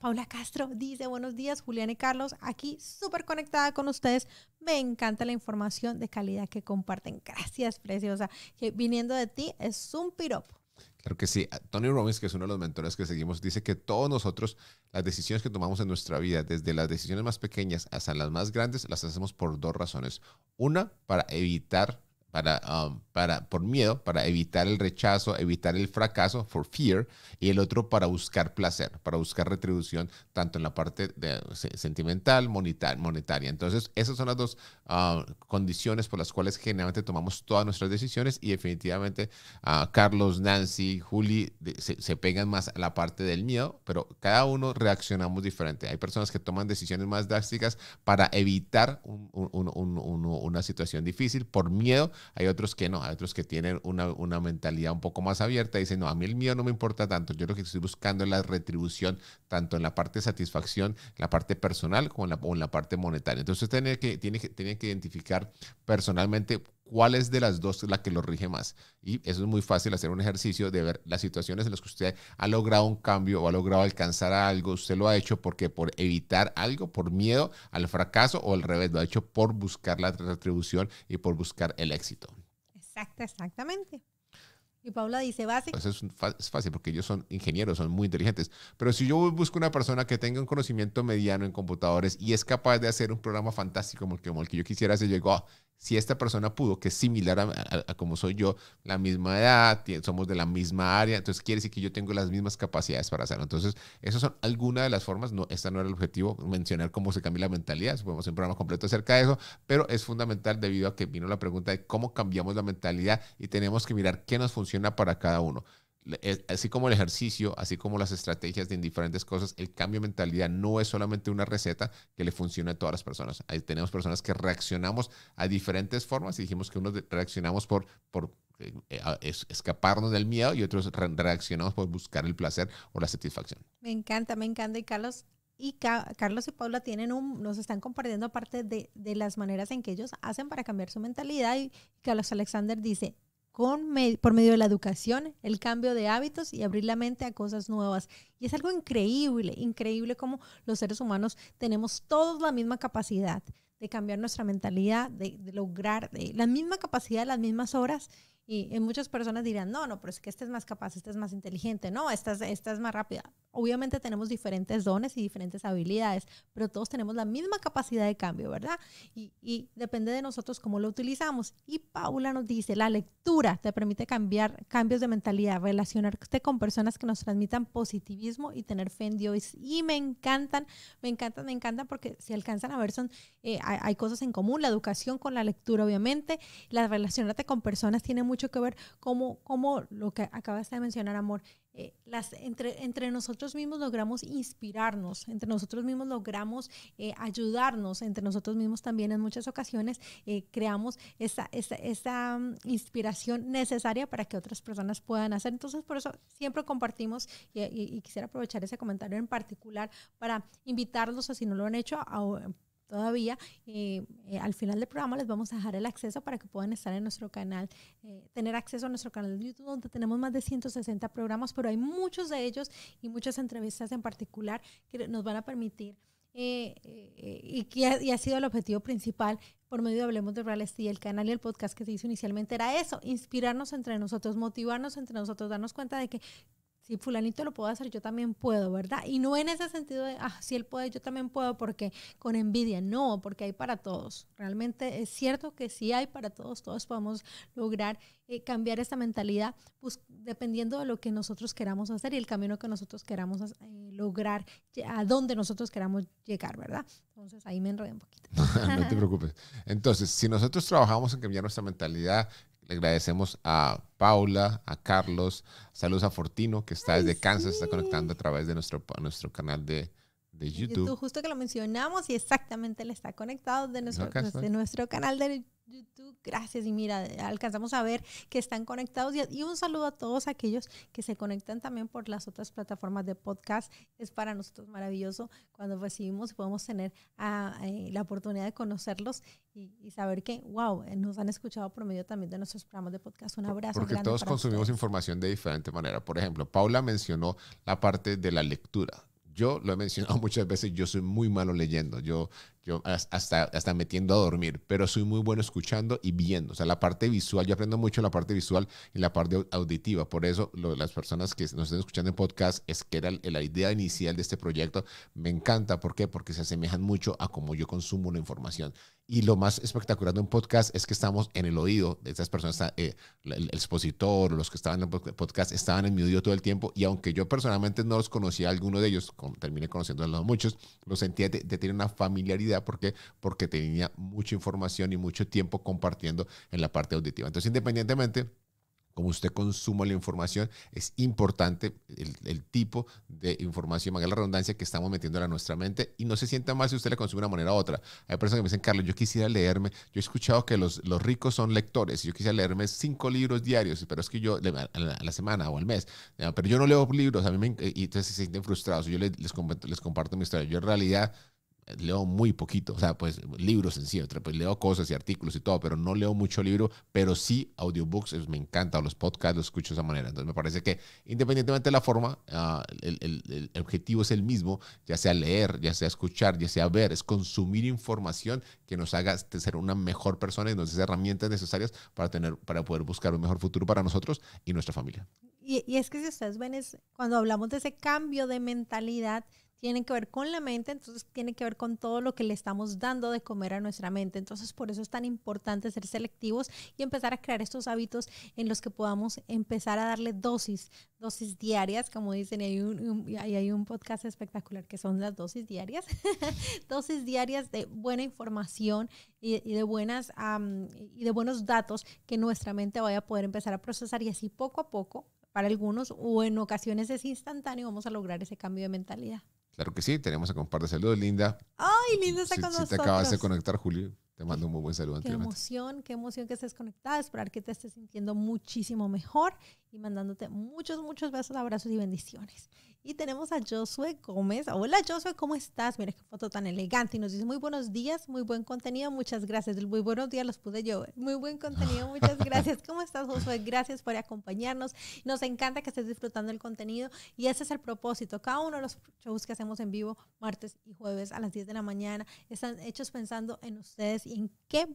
Paula Castro dice, buenos días, Julián y Carlos, aquí súper conectada con ustedes. Me encanta la información de calidad que comparten. Gracias, preciosa. Que viniendo de ti es un piropo. Claro que sí. Tony Robbins, que es uno de los mentores que seguimos, dice que todos nosotros, las decisiones que tomamos en nuestra vida, desde las decisiones más pequeñas hasta las más grandes, las hacemos por dos razones. Una, para evitar para, um, para, por miedo, para evitar el rechazo, evitar el fracaso, for fear, y el otro para buscar placer, para buscar retribución, tanto en la parte de, sentimental, monetaria. Entonces, esas son las dos um, condiciones por las cuales generalmente tomamos todas nuestras decisiones y definitivamente ah, Carlos, Nancy, Juli se, pegan más a la parte del miedo, pero cada uno reaccionamos diferente. Hay personas que toman decisiones más drásticas para evitar una situación difícil por miedo hay otros que no, hay otros que tienen una, mentalidad un poco más abierta y dicen, no, a mí el mío no me importa tanto, yo lo que estoy buscando es la retribución, tanto en la parte de satisfacción, la parte personal como en la, parte monetaria. Entonces, tienen que, tiene que, que identificar personalmente cuál es de las dos la que lo rige más. Y eso es muy fácil hacer un ejercicio de ver las situaciones en las que usted ha logrado un cambio o ha logrado alcanzar algo. Usted lo ha hecho porque por evitar algo, por miedo al fracaso o al revés, lo ha hecho por buscar la retribución y por buscar el éxito. Exacto, exactamente. Y Paula dice básico. Pues es, fácil porque ellos son ingenieros, son muy inteligentes. Pero si yo busco una persona que tenga un conocimiento mediano en computadores y es capaz de hacer un programa fantástico como el que, el que yo quisiera, se llegó, a si esta persona pudo, que es similar a, como soy yo, la misma edad, somos de la misma área, entonces quiere decir que yo tengo las mismas capacidades para hacerlo. Entonces, esas son algunas de las formas, no, esta no era el objetivo, mencionar cómo se cambia la mentalidad, podemos un programa completo acerca de eso, pero es fundamental debido a que vino la pregunta de cómo cambiamos la mentalidad y tenemos que mirar qué nos funciona para cada uno así como el ejercicio, así como las estrategias de diferentes cosas, el cambio de mentalidad no es solamente una receta que le funcione a todas las personas. Ahí tenemos personas que reaccionamos a diferentes formas y dijimos que unos reaccionamos por, por eh, eh, escaparnos del miedo y otros reaccionamos por buscar el placer o la satisfacción. Me encanta, me encanta. Y Carlos, y Carlos y Paula tienen un, nos están compartiendo parte de, de, las maneras en que ellos hacen para cambiar su mentalidad. Y Carlos Alexander dice, con por medio de la educación, el cambio de hábitos y abrir la mente a cosas nuevas. Y es algo increíble, increíble cómo los seres humanos tenemos todos la misma capacidad de cambiar nuestra mentalidad, de, lograr la misma capacidad, las mismas horas y, muchas personas dirán, no, no, pero es que este es más capaz, este es más inteligente, no, esta es, esta es más rápida. Obviamente tenemos diferentes dones y diferentes habilidades, pero todos tenemos la misma capacidad de cambio, ¿verdad? Y, y depende de nosotros cómo lo utilizamos. Y Paula nos dice, la lectura te permite cambiar cambios de mentalidad, relacionarte con personas que nos transmitan positivismo y tener fe en Dios. Y me encantan, me encantan, me encantan porque si alcanzan a ver, son, eh, hay, cosas en común, la educación con la lectura, obviamente, la relacionarte con personas tiene muy mucho que ver como, lo que acabas de mencionar, amor. Eh, las, entre, entre nosotros mismos logramos inspirarnos, entre nosotros mismos logramos eh, ayudarnos, entre nosotros mismos también en muchas ocasiones eh, creamos esa, esa, esa mm, inspiración necesaria para que otras personas puedan hacer. Entonces, por eso siempre compartimos y, quisiera aprovechar ese comentario en particular para invitarlos, a si no lo han hecho, a todavía. Eh, al final del programa les vamos a dejar el acceso para que puedan estar en nuestro canal, eh, tener acceso a nuestro canal de YouTube donde tenemos más de 160 programas, pero hay muchos de ellos y muchas entrevistas en particular que nos van a permitir. Eh, y que ha, sido el objetivo principal por medio de Hablemos de Real Estate, el canal y el podcast que se hizo inicialmente era eso, inspirarnos entre nosotros, motivarnos entre nosotros, darnos cuenta de que si fulanito lo puedo hacer, yo también puedo, ¿verdad? Y no en ese sentido de, ah, si él puede, yo también puedo, porque con envidia, no, porque hay para todos. Realmente es cierto que sí hay para todos, todos podemos lograr eh, cambiar esta mentalidad, pues dependiendo de lo que nosotros queramos hacer y el camino que nosotros queramos eh, lograr, a donde nosotros queramos llegar, ¿verdad? Entonces ahí me enredé un poquito. no te preocupes. Entonces, si nosotros trabajamos en cambiar nuestra mentalidad le agradecemos a Paula, a Carlos, saludos a Fortino, que está desde Kansas, está conectando a través de nuestro, nuestro canal de, YouTube. Justo que lo mencionamos y exactamente le está conectado de nuestro, canal de nuestro canal de, YouTube. Gracias. Y mira, alcanzamos a ver que están conectados. Y un saludo a todos aquellos que se conectan también por las otras plataformas de podcast. Es para nosotros maravilloso cuando recibimos y podemos tener ah, eh, la oportunidad de conocerlos y, saber que, wow, eh, nos han escuchado por medio también de nuestros programas de podcast. Un abrazo. Porque todos consumimos información de diferente manera. Por ejemplo, Paula mencionó la parte de la lectura yo lo he mencionado muchas veces, yo soy muy malo leyendo, yo, yo hasta, hasta metiendo a dormir, pero soy muy bueno escuchando y viendo. O sea, la parte visual, yo aprendo mucho la parte visual y la parte auditiva. Por eso, las personas que nos están escuchando en podcast, es que era la idea inicial de este proyecto. Me encanta, ¿por qué? Porque se asemejan mucho a cómo yo consumo la información. Y lo más espectacular de un podcast es que estamos en el oído de estas personas. Eh, el, expositor los que estaban en el podcast estaban en mi oído todo el tiempo. Y aunque yo personalmente no los conocía, alguno de ellos, terminé conociendo a muchos, los sentía de, tener una familiaridad porque, porque tenía mucha información y mucho tiempo compartiendo en la parte auditiva. Entonces, independientemente como usted consuma la información, es importante el, tipo de información, la redundancia que estamos metiendo en nuestra mente y no se sienta mal si usted la consume de una manera u otra. Hay personas que me dicen, Carlos, yo quisiera leerme, yo he escuchado que los, los ricos son lectores, yo quisiera leerme cinco libros diarios, pero es que yo a la, a la semana o al mes, pero yo no leo libros, a mí me, y entonces se sienten frustrados. Yo les, les comparto mi historia. Yo en realidad leo muy poquito, o sea, pues libros en sí, pues leo cosas y artículos y todo, pero no leo mucho libro, pero sí audiobooks, me encanta, los podcasts los escucho de esa manera. Entonces me parece que independientemente de la forma, ah, el, objetivo es el mismo, ya sea leer, ya sea escuchar, ya sea ver, es consumir información que nos haga este, ser una mejor persona y nos dé herramientas necesarias para, tener, para poder buscar un mejor futuro para nosotros y nuestra familia. Y, y es que si ustedes ven, cuando hablamos de ese cambio de mentalidad, tienen que ver con la mente, entonces tienen que ver con todo lo que le estamos dando de comer a nuestra mente. Entonces por eso es tan importante ser selectivos y empezar a crear estos hábitos en los que podamos empezar a darle dosis, dosis diarias, como dicen, hay un, hay un podcast espectacular que son las dosis diarias, dosis diarias de buena información y, de buenas y de buenos datos que nuestra mente vaya a poder empezar a procesar y así poco a poco para algunos o en ocasiones es instantáneo, vamos a lograr ese cambio de mentalidad. Claro que sí, tenemos a compartir saludos, Linda. Ay, Linda está con nosotros. te acabas de conectar, Julio, te mando un muy buen saludo. Qué emoción, qué emoción que estés conectada. Esperar que te estés sintiendo muchísimo mejor y mandándote muchos, muchos besos, abrazos y bendiciones. Y tenemos a Josué Gómez. Hola Josué, ¿cómo estás? Mira qué foto tan elegante. Y nos dice muy buenos días, muy buen contenido, muchas gracias. Muy buenos días, los pude yo. Muy buen contenido, muchas gracias. ¿Cómo estás Josué? Gracias por acompañarnos. Nos encanta que estés disfrutando el contenido y ese es el propósito. Cada uno de los shows que hacemos en vivo martes y jueves a las 10 de la mañana están hechos pensando en ustedes y en qué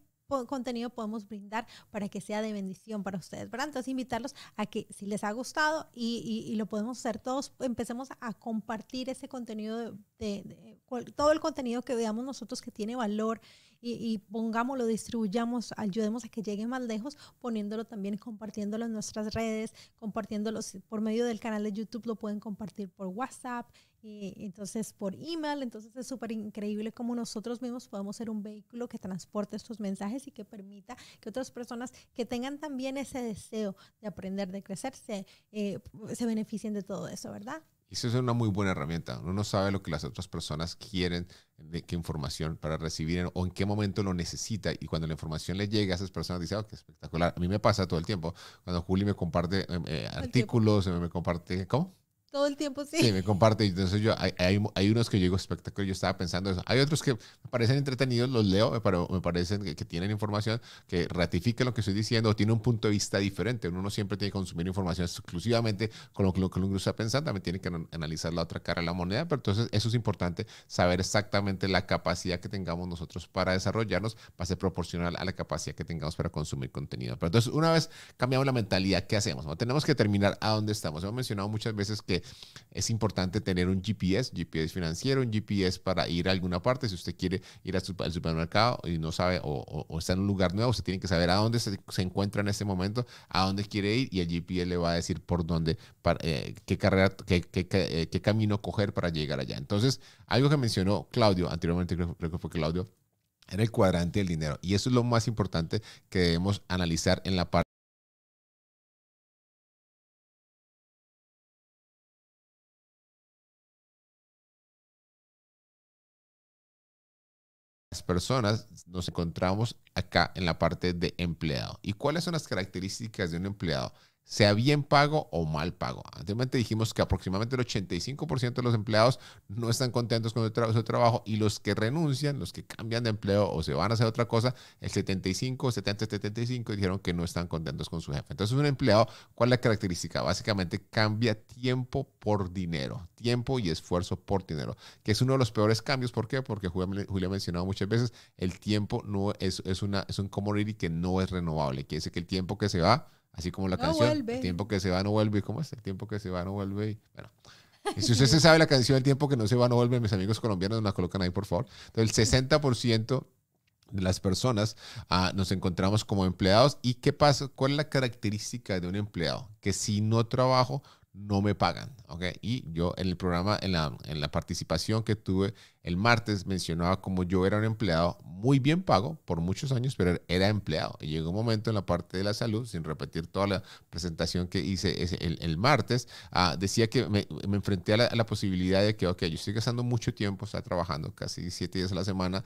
contenido podemos brindar para que sea de bendición para ustedes, ¿verdad? Entonces invitarlos a que si les ha gustado y, lo podemos hacer todos, empecemos a compartir ese contenido, de, todo el contenido que veamos nosotros que tiene valor y, pongámoslo, distribuyamos, ayudemos a que llegue más lejos, poniéndolo también, compartiéndolo en nuestras redes, compartiéndolo por medio del canal de YouTube, lo pueden compartir por WhatsApp, y entonces por email, entonces es súper increíble cómo nosotros mismos podemos ser un vehículo que transporte estos mensajes y que permita que otras personas que tengan también ese deseo de aprender, de crecer, se, eh, se beneficien de todo eso, ¿verdad? Y eso es una muy buena herramienta. Uno no sabe lo que las otras personas quieren, de qué información para recibir o en qué momento lo necesita. Y cuando la información le llega a esas personas, dice, ah, oh, qué espectacular. A mí me pasa todo el tiempo. Cuando Juli me comparte em, eh, artículos, em, me comparte, ¿cómo? todo el tiempo, sí. Sí, me comparte. Entonces yo, hay, unos que yo digo espectacular, yo estaba pensando eso. Hay otros que me parecen entretenidos, los leo, pero me parecen que, tienen información que ratifica lo que estoy diciendo o tiene un punto de vista diferente. Uno no siempre tiene que consumir información exclusivamente con lo, que uno está pensando, también tiene que analizar la otra cara de la moneda, pero entonces eso es importante, saber exactamente la capacidad que tengamos nosotros para desarrollarnos va ser proporcional a la capacidad que tengamos para consumir contenido. Pero entonces, una vez cambiamos la mentalidad, ¿qué hacemos? Tenemos que terminar a dónde estamos. Hemos mencionado muchas veces que es importante tener un GPS, GPS financiero, un GPS para ir a alguna parte. Si usted quiere ir al supermercado y no sabe o, está en un lugar nuevo, usted tiene que saber a dónde se, encuentra en ese momento, a dónde quiere ir y el GPS le va a decir por dónde, para, eh, qué carrera, qué, qué, eh, qué, camino coger para llegar allá. Entonces, algo que mencionó Claudio anteriormente, creo, creo que fue Claudio, era el cuadrante del dinero. Y eso es lo más importante que debemos analizar en la parte personas nos encontramos acá en la parte de empleado. ¿Y cuáles son las características de un empleado? sea bien pago o mal pago. Anteriormente dijimos que aproximadamente el 85% de los empleados no están contentos con trabajo su trabajo y los que renuncian, los que cambian de empleo o se van a hacer otra cosa, el 75, 70, 75 dijeron que no están contentos con su jefe. Entonces un empleado, ¿cuál es la característica? Básicamente cambia tiempo por dinero, tiempo y esfuerzo por dinero, que es uno de los peores cambios. ¿Por qué? Porque Julia ha mencionado muchas veces, el tiempo no es, es, una, es un commodity que no es renovable, quiere decir que el tiempo que se va Así como la canción, el tiempo que se va no vuelve. ¿Cómo es? El tiempo que se va no vuelve. Y, bueno. si usted se sabe la canción El tiempo que no se va no vuelve, mis amigos colombianos, me la colocan ahí, por favor. Entonces, el 60% de las personas ah, nos encontramos como empleados. ¿Y qué pasa? ¿Cuál es la característica de un empleado? Que si no trabajo, no me pagan. ¿okay? Y yo en el programa, en la, participación que tuve el martes, mencionaba como yo era un empleado muy bien pago por muchos años, pero era empleado. Y llegó un momento en la parte de la salud, sin repetir toda la presentación que hice ese, el, martes, ah, decía que me, enfrenté a la, posibilidad de que, ok, yo estoy gastando mucho tiempo, está trabajando casi siete días a la semana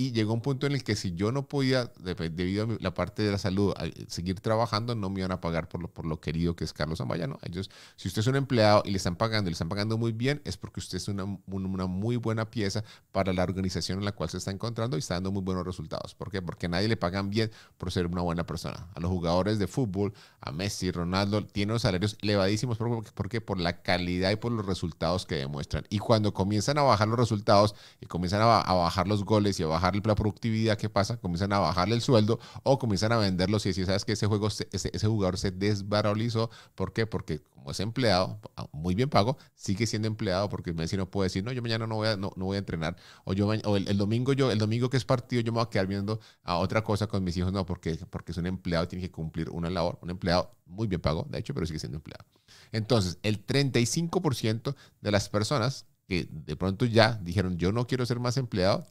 y llegó un punto en el que si yo no podía, debido a la parte de la salud, seguir trabajando, no me iban a pagar por lo, por lo querido que es Carlos Amayano. Ellos, si usted es un empleado y le están pagando y le están pagando muy bien, es porque usted es una, una muy buena pieza para la organización en la cual se está encontrando y está dando muy buenos resultados. ¿Por qué? Porque nadie le pagan bien por ser una buena persona. A los jugadores de fútbol, a Messi, Ronaldo, tienen salarios elevadísimos porque, porque por la calidad y por los resultados que demuestran. Y cuando comienzan a bajar los resultados y comienzan a, a bajar los goles y a bajar la productividad, ¿qué pasa? Comienzan a bajarle el sueldo o comienzan a venderlo. Si sabes que ese, juego, ese, jugador se desvalorizó, ¿por qué? Porque como es empleado, ah, muy bien pago, sigue siendo empleado porque el Messi no puede decir, no, yo mañana no voy a, no, voy a entrenar o, yo, el, domingo yo, el domingo que es partido yo me voy a quedar viendo a otra cosa con mis hijos, no, porque, porque es un empleado tiene que cumplir una labor, un empleado muy bien pago, de hecho, pero sigue siendo empleado. Entonces, el 35% de las personas que de pronto ya dijeron, yo no quiero ser más empleado,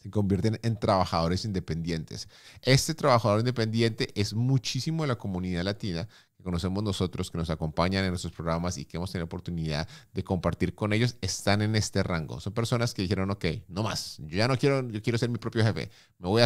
se convierten en trabajadores independientes. Este trabajador independiente es muchísimo de la comunidad latina que conocemos nosotros, que nos acompañan en nuestros programas y que hemos tenido oportunidad de compartir con ellos, están en este rango. Son personas que dijeron, ok, no más, yo ya no quiero, yo quiero ser mi propio jefe, me voy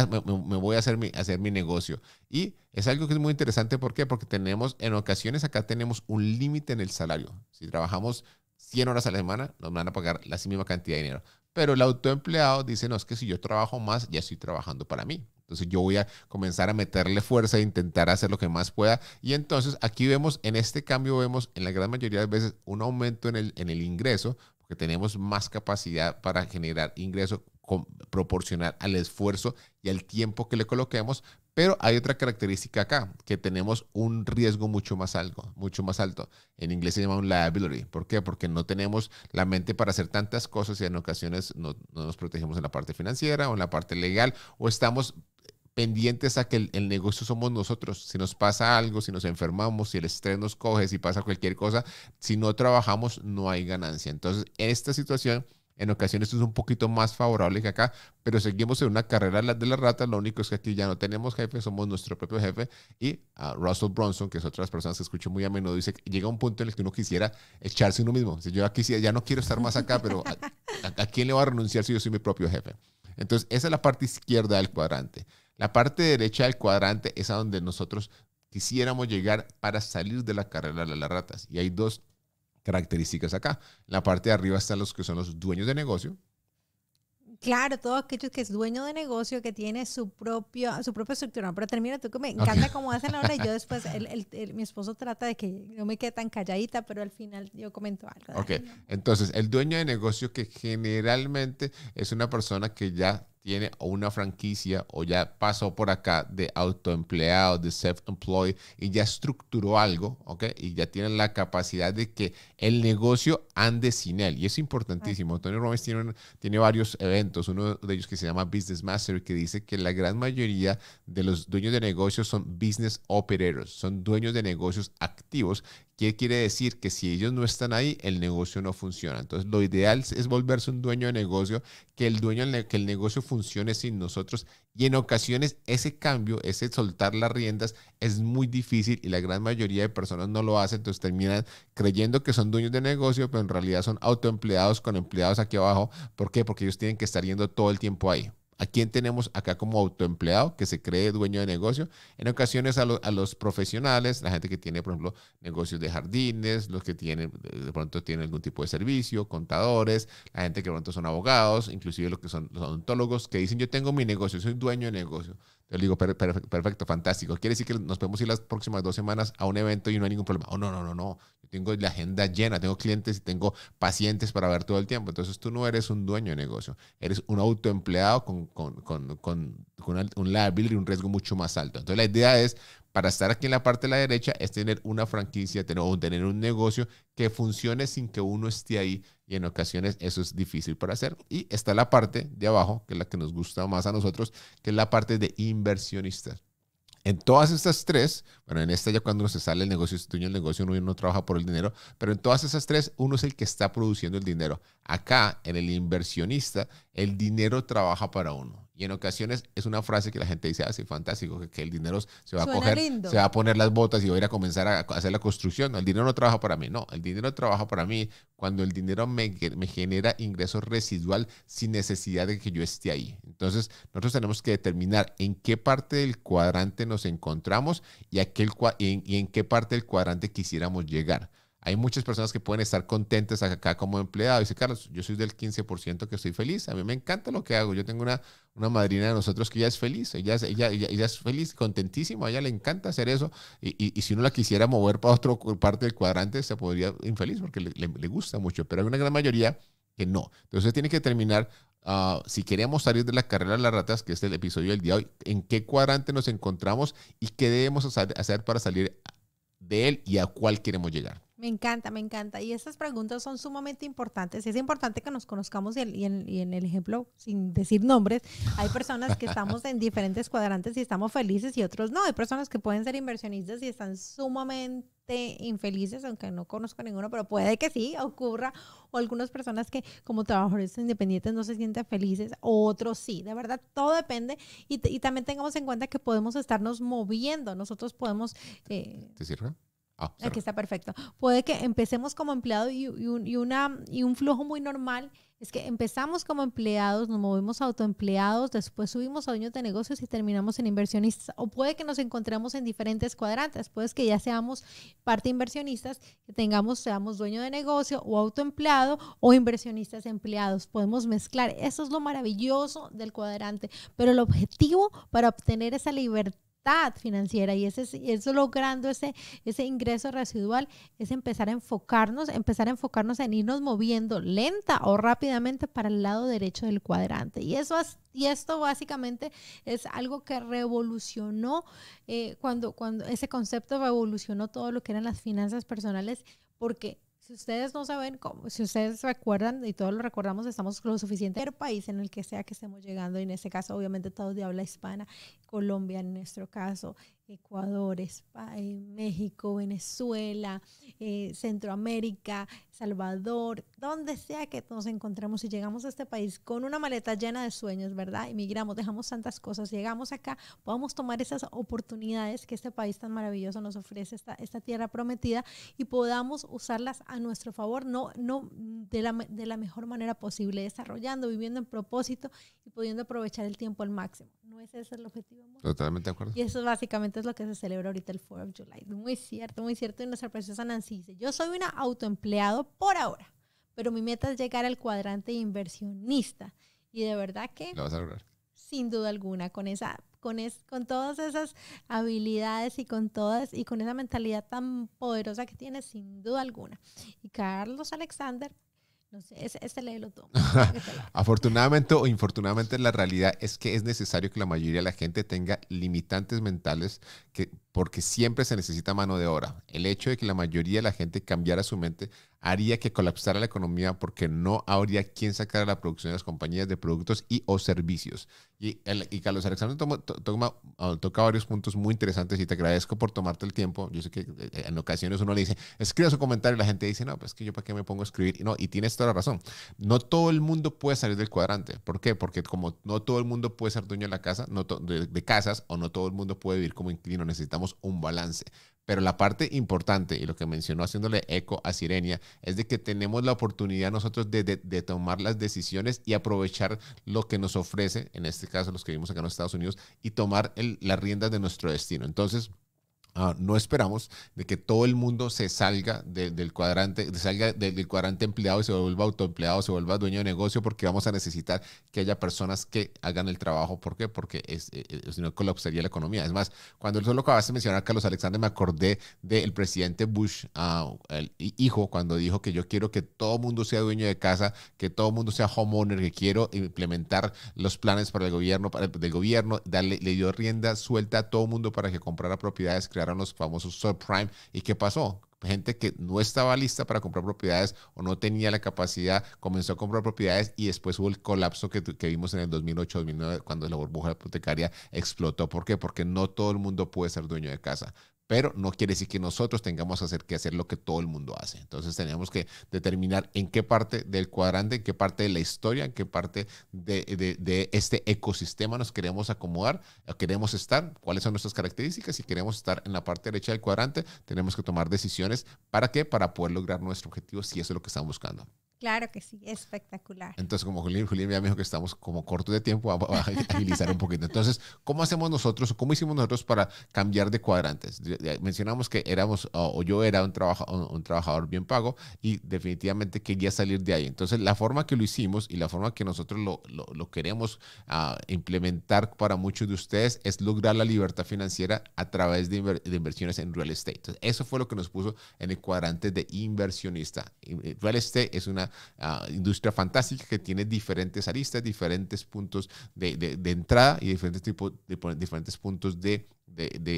a, hacer, mi, hacer mi negocio. Y es algo que es muy interesante, ¿por qué? Porque tenemos, en ocasiones acá tenemos un límite en el salario. Si trabajamos 100 horas a la semana, nos van a pagar la misma cantidad de dinero. Pero el autoempleado dice, no, es que si yo trabajo más, ya estoy trabajando para mí. Entonces yo voy a comenzar a meterle fuerza e intentar hacer lo que más pueda. Y entonces aquí vemos, en este cambio vemos en la gran mayoría de veces un aumento en el, en el ingreso, porque tenemos más capacidad para generar ingreso con, proporcional al esfuerzo y al tiempo que le coloquemos, pero hay otra característica acá, que tenemos un riesgo mucho más alto, mucho más alto. En inglés se llama un liability. ¿Por qué? Porque no tenemos la mente para hacer tantas cosas y en ocasiones no, nos protegemos en la parte financiera o en la parte legal o estamos pendientes a que el, el, negocio somos nosotros. Si nos pasa algo, si nos enfermamos, si el estrés nos coge, si pasa cualquier cosa, si no trabajamos, no hay ganancia. Entonces, esta situación en ocasiones es un poquito más favorable que acá, pero seguimos en una carrera de las ratas. Lo único es que aquí ya no tenemos jefe, somos nuestro propio jefe. Y ah, Russell Bronson, que es otra de las personas que escucho muy a menudo, dice que llega un punto en el que uno quisiera echarse uno mismo. Si yo aquí ya no quiero estar más acá, pero ¿a, quién le voy a renunciar si yo soy mi propio jefe? Entonces, esa es la parte izquierda del cuadrante. La parte derecha del cuadrante es a donde nosotros quisiéramos llegar para salir de la carrera de las ratas. Y hay dos características acá. En la parte de arriba están los que son los dueños de negocio. Claro, todo aquello que es dueño de negocio, que tiene su propio, su propia estructura. pero termina tú que me encanta cómo hacen ahora y yo después, el, mi esposo trata de que no me quede tan calladita, pero al final yo comento algo. Ok, entonces el dueño de negocio que generalmente es una persona que ya tiene una franquicia o ya pasó por acá de autoempleado, de self-employed y ya estructuró algo, ¿ok? Y ya tienen la capacidad de que el negocio ande sin él. Y es importantísimo. Antonio Robbins tiene, tiene varios eventos, uno de ellos que se llama Business Master, que dice que la gran mayoría de los dueños de negocios son business operators, son dueños de negocios activos ¿Qué quiere decir? Que si ellos no están ahí, el negocio no funciona. Entonces, lo ideal es volverse un dueño de negocio, que el dueño, que el negocio funcione funcione sin nosotros y en ocasiones ese cambio, ese soltar las riendas es muy difícil y la gran mayoría de personas no lo hacen, entonces terminan creyendo que son dueños de negocio, pero en realidad son autoempleados con empleados aquí abajo. ¿Por qué? Porque ellos tienen que estar yendo todo el tiempo ahí. ¿A quién tenemos acá como autoempleado que se cree dueño de negocio? En ocasiones a, los profesionales, la gente que tiene, por ejemplo, negocios de jardines, los que tienen, de pronto tienen algún tipo de servicio, contadores, la gente que de pronto son abogados, inclusive los que son los odontólogos, que dicen yo tengo mi negocio, soy dueño de negocio. Yo le digo, perfecto, fantástico. Quiere decir que nos podemos ir las próximas dos semanas a un evento y no hay ningún problema. Oh, no, no, no, no. Yo tengo la agenda llena, tengo clientes y tengo pacientes para ver todo el tiempo. Entonces tú no eres un dueño de negocio, eres un autoempleado con, con, con, con un liability, un riesgo mucho más alto. Entonces la idea es para estar aquí en la parte de la derecha es tener una franquicia tener, o tener un negocio que funcione sin que uno esté ahí y en ocasiones eso es difícil para hacer. Y está la parte de abajo, que es la que nos gusta más a nosotros, que es la parte de inversionistas. En todas estas tres, bueno, en esta ya cuando uno se sale el negocio, se dueño el negocio, uno no trabaja por el dinero, pero en todas esas tres, uno es el que está produciendo el dinero. Acá, en el inversionista, el dinero trabaja para uno y en ocasiones es una frase que la gente dice, ah, fantástico, que, el dinero se va a coger, se va a poner las botas y voy a ir a comenzar a hacer la construcción. el dinero no trabaja para mí, no, el dinero trabaja para mí cuando el dinero me, genera ingreso residual sin necesidad de que yo esté ahí. Entonces, nosotros tenemos que determinar en qué parte del cuadrante nos encontramos y, aquel, y en qué parte del cuadrante quisiéramos llegar. Hay muchas personas que pueden estar contentas acá como empleado. Dice Carlos, yo soy del 15% que estoy feliz. A mí me encanta lo que hago. Yo tengo una, una madrina de nosotros que ya es feliz. Ella, ella, ella, es feliz, contentísima. A ella le encanta hacer eso. Y, si uno la quisiera mover para otra parte del cuadrante, se podría infeliz porque le, gusta mucho. Pero hay una gran mayoría que no. Entonces tiene que terminar ah, si queremos salir de la carrera de las ratas, que es el episodio del día de hoy, en qué cuadrante nos encontramos y qué debemos hacer para salir de él y a cuál queremos llegar. Me encanta, me encanta. Y estas preguntas son sumamente importantes. Es importante que nos conozcamos y, en, el ejemplo, sin decir nombres, hay personas que estamos en diferentes cuadrantes y estamos felices y otros no. Hay personas que pueden ser inversionistas y están sumamente infelices, aunque no conozco a ninguno, pero puede que sí ocurra. O algunas personas que como trabajadores independientes no se sienten felices, otros sí. De verdad, todo depende. Y, también tengamos en cuenta que podemos estarnos moviendo. Nosotros podemos... Eh, ¿Te sirve? Ah, Aquí está perfecto. Puede que empecemos como empleado y, un, una, y un flujo muy normal es que empezamos como empleados, nos movimos a autoempleados, después subimos a dueños de negocios y terminamos en inversionistas. O puede que nos encontremos en diferentes cuadrantes. Puede que ya seamos parte inversionistas, que tengamos, seamos dueño de negocio o autoempleado o inversionistas empleados. Podemos mezclar. Eso es lo maravilloso del cuadrante. Pero el objetivo para obtener esa libertad financiera y ese, eso logrando ese, ese ingreso residual es empezar a enfocarnos, empezar a enfocarnos en irnos moviendo lenta o rápidamente para el lado derecho del cuadrante. Y eso y esto básicamente es algo que revolucionó eh, cuando, cuando ese concepto revolucionó todo lo que eran las finanzas personales porque si ustedes no saben cómo, si ustedes recuerdan, y todos lo recordamos, estamos lo suficiente en el país en el que sea que estemos llegando, y en este caso, obviamente, todos de habla hispana, Colombia en nuestro caso, Ecuador, España, México, Venezuela, eh, Centroamérica, Salvador, donde sea que nos encontremos y llegamos a este país con una maleta llena de sueños, ¿verdad? Emigramos, dejamos tantas cosas, llegamos acá, podamos tomar esas oportunidades que este país tan maravilloso nos ofrece, esta, esta tierra prometida, y podamos usarlas a nuestro favor, no, no de, la, de la mejor manera posible, desarrollando, viviendo en propósito y pudiendo aprovechar el tiempo al máximo. ¿No es ese el objetivo? Totalmente de acuerdo. Y eso es básicamente es lo que se celebra ahorita el 4 de July. Muy cierto, muy cierto. Y nuestra preciosa Nancy dice, yo soy una autoempleado por ahora, pero mi meta es llegar al cuadrante inversionista. Y de verdad que... Lo vas a lograr. Sin duda alguna, con esa... Con, con todas esas habilidades y con todas y con esa mentalidad tan poderosa que tiene, sin duda alguna. Y Carlos Alexander no Afortunadamente o infortunadamente la realidad es que es necesario que la mayoría de la gente tenga limitantes mentales que, porque siempre se necesita mano de obra. El hecho de que la mayoría de la gente cambiara su mente haría que colapsara la economía porque no habría quien sacara la producción de las compañías de productos y o servicios. Y, y Carlos Alexander toma, ah, toca varios puntos muy interesantes y te agradezco por tomarte el tiempo. Yo sé que eh, en ocasiones uno le dice, escribe su comentario y la gente dice, no, pues que yo para qué me pongo a escribir. Y no, y tienes toda la razón. No todo el mundo puede salir del cuadrante. ¿Por qué? Porque como no todo el mundo puede ser dueño de la casa, no de, de casas, o no todo el mundo puede vivir como inquilino, necesitamos un balance. Pero la parte importante y lo que mencionó haciéndole eco a Sirenia es de que tenemos la oportunidad nosotros de, tomar las decisiones y aprovechar lo que nos ofrece, en este caso los que vivimos acá en los Estados Unidos, y tomar las riendas de nuestro destino. Entonces, Ah, no esperamos de que todo el mundo se salga del cuadrante, salga del cuadrante empleado y se vuelva autoempleado, se vuelva dueño de negocio, porque vamos a necesitar que haya personas que hagan el trabajo. ¿Por qué? Porque es, eh, eh, si no colapsaría la economía. Es más, cuando eso lo acabaste de mencionar, Carlos Alexander, me acordé del presidente Bush, ah, el hijo, cuando dijo que yo quiero que todo el mundo sea dueño de casa, que todo el mundo sea homeowner, que quiero implementar los planes para el gobierno, para del gobierno, darle, le dio rienda suelta a todo el mundo para que comprara propiedades, crear eran los famosos subprime. ¿Y qué pasó? gente que no estaba lista para comprar propiedades o no tenía la capacidad, comenzó a comprar propiedades y después hubo el colapso que, que vimos en el 2008-2009 cuando la burbuja hipotecaria explotó. ¿Por qué? Porque no todo el mundo puede ser dueño de casa pero no quiere decir que nosotros tengamos que hacer, que hacer lo que todo el mundo hace. Entonces tenemos que determinar en qué parte del cuadrante, en qué parte de la historia, en qué parte de, de este ecosistema nos queremos acomodar, eh, queremos estar, cuáles son nuestras características. Si queremos estar en la parte derecha del cuadrante, tenemos que tomar decisiones. ¿Para qué? Para poder lograr nuestro objetivo, si eso es lo que estamos buscando. Claro que sí, espectacular. Entonces, como Julián, Julián ya me dijo que estamos como corto de tiempo, vamos a agilizar un poquito. Entonces, ¿cómo hacemos nosotros, o cómo hicimos nosotros para cambiar de cuadrantes? Mencionamos que éramos, o yo era un, un, trabajador bien pago y definitivamente quería salir de ahí. Entonces, la forma que lo hicimos y la forma que nosotros lo, queremos ah, implementar para muchos de ustedes es lograr la libertad financiera a través de, inversiones en real estate. eso fue lo que nos puso en el cuadrante de inversionista. Real estate es una Ah, industria fantástica que tiene diferentes aristas, diferentes puntos de, entrada y diferentes, tipos de, diferentes puntos de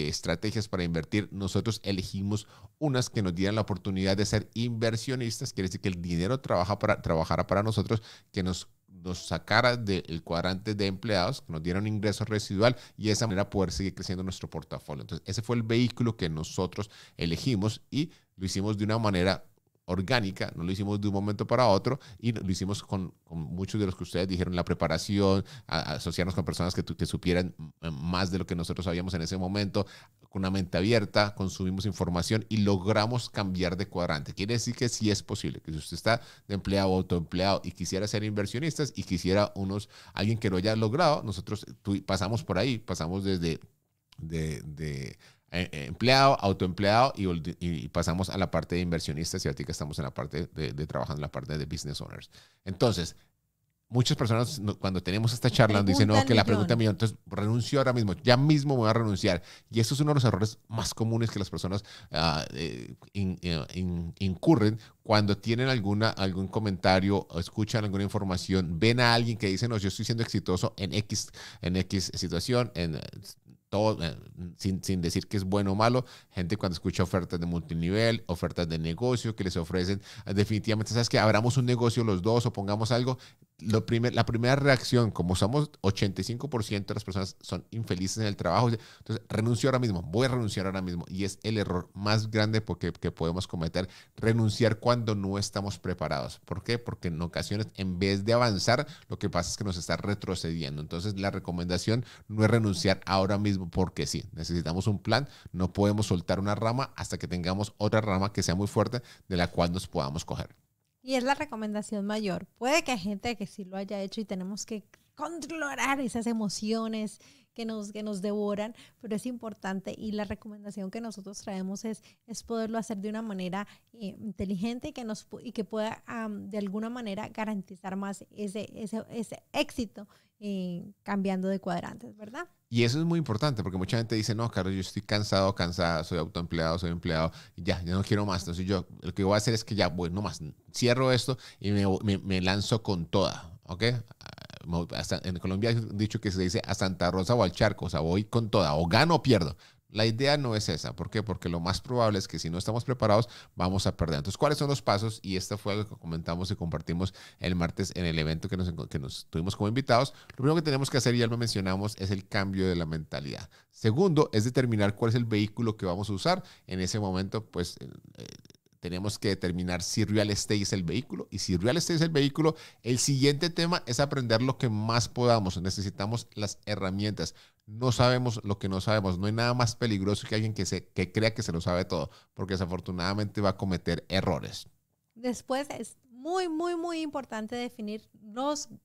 estrategias para invertir, nosotros elegimos unas que nos dieran la oportunidad de ser inversionistas, quiere decir que el dinero trabaja para, trabajara para nosotros, que nos, nos sacara del cuadrante de empleados, que nos diera un ingreso residual y de esa manera poder seguir creciendo nuestro portafolio. Entonces, ese fue el vehículo que nosotros elegimos y lo hicimos de una manera orgánica, no lo hicimos de un momento para otro y lo hicimos con, muchos de los que ustedes dijeron, la preparación, asociarnos con personas que, supieran eh, más de lo que nosotros sabíamos en ese momento, con una mente abierta, consumimos información y logramos cambiar de cuadrante. Quiere decir que sí es posible, que si usted está de empleado o autoempleado y quisiera ser inversionista y quisiera unos, alguien que lo haya logrado, nosotros pasamos por ahí, pasamos desde... de eh, eh, empleado, autoempleado y, pasamos a la parte de inversionistas y que estamos en la parte de, de, trabajando en la parte de business owners. Entonces, muchas personas cuando tenemos esta charla dicen, no, que la pregunta es mío entonces renuncio ahora mismo, ya mismo voy a renunciar. Y eso es uno de los errores más comunes que las personas ah, eh, incurren cuando tienen alguna, algún comentario, escuchan alguna información, ven a alguien que dice, no, yo estoy siendo exitoso en X, en X situación, en todo, eh, sin, sin, decir que es bueno o malo, gente cuando escucha ofertas de multinivel, ofertas de negocio que les ofrecen, definitivamente, sabes que abramos un negocio los dos o pongamos algo, lo la primera reacción, como somos 85% de las personas son infelices en el trabajo, entonces renuncio ahora mismo, voy a renunciar ahora mismo. Y es el error más grande porque, que podemos cometer, renunciar cuando no estamos preparados. ¿Por qué? Porque en ocasiones, en vez de avanzar, lo que pasa es que nos está retrocediendo. Entonces, la recomendación no es renunciar ahora mismo porque sí, necesitamos un plan, no podemos soltar una rama hasta que tengamos otra rama que sea muy fuerte de la cual nos podamos coger. Y es la recomendación mayor. Puede que hay gente que sí lo haya hecho y tenemos que controlar esas emociones que nos, que nos devoran, pero es importante y la recomendación que nosotros traemos es, es poderlo hacer de una manera eh, inteligente y que, nos, y que pueda de alguna manera garantizar más ese, ese, ese éxito eh, cambiando de cuadrantes, ¿verdad? Y eso es muy importante porque mucha gente dice, no, Carlos, yo estoy cansado, cansada, soy autoempleado, soy empleado, ya, ya no quiero más. Entonces yo lo que voy a hacer es que ya, bueno, más, cierro esto y me, me, me lanzo con toda, ¿ok? en Colombia han dicho que se dice a Santa Rosa o al charco, o sea, voy con toda, o gano o pierdo. La idea no es esa. ¿Por qué? Porque lo más probable es que si no estamos preparados, vamos a perder. Entonces, ¿cuáles son los pasos? Y esta fue lo que comentamos y compartimos el martes en el evento que nos, que nos tuvimos como invitados. Lo primero que tenemos que hacer, y ya lo mencionamos, es el cambio de la mentalidad. Segundo, es determinar cuál es el vehículo que vamos a usar. En ese momento, pues, eh, tenemos que determinar si real estate es el vehículo. Y si real estate es el vehículo, el siguiente tema es aprender lo que más podamos. Necesitamos las herramientas. No sabemos lo que no sabemos. No hay nada más peligroso que alguien que, se, que crea que se lo sabe todo, porque desafortunadamente va a cometer errores. Después, muy, muy, muy importante definir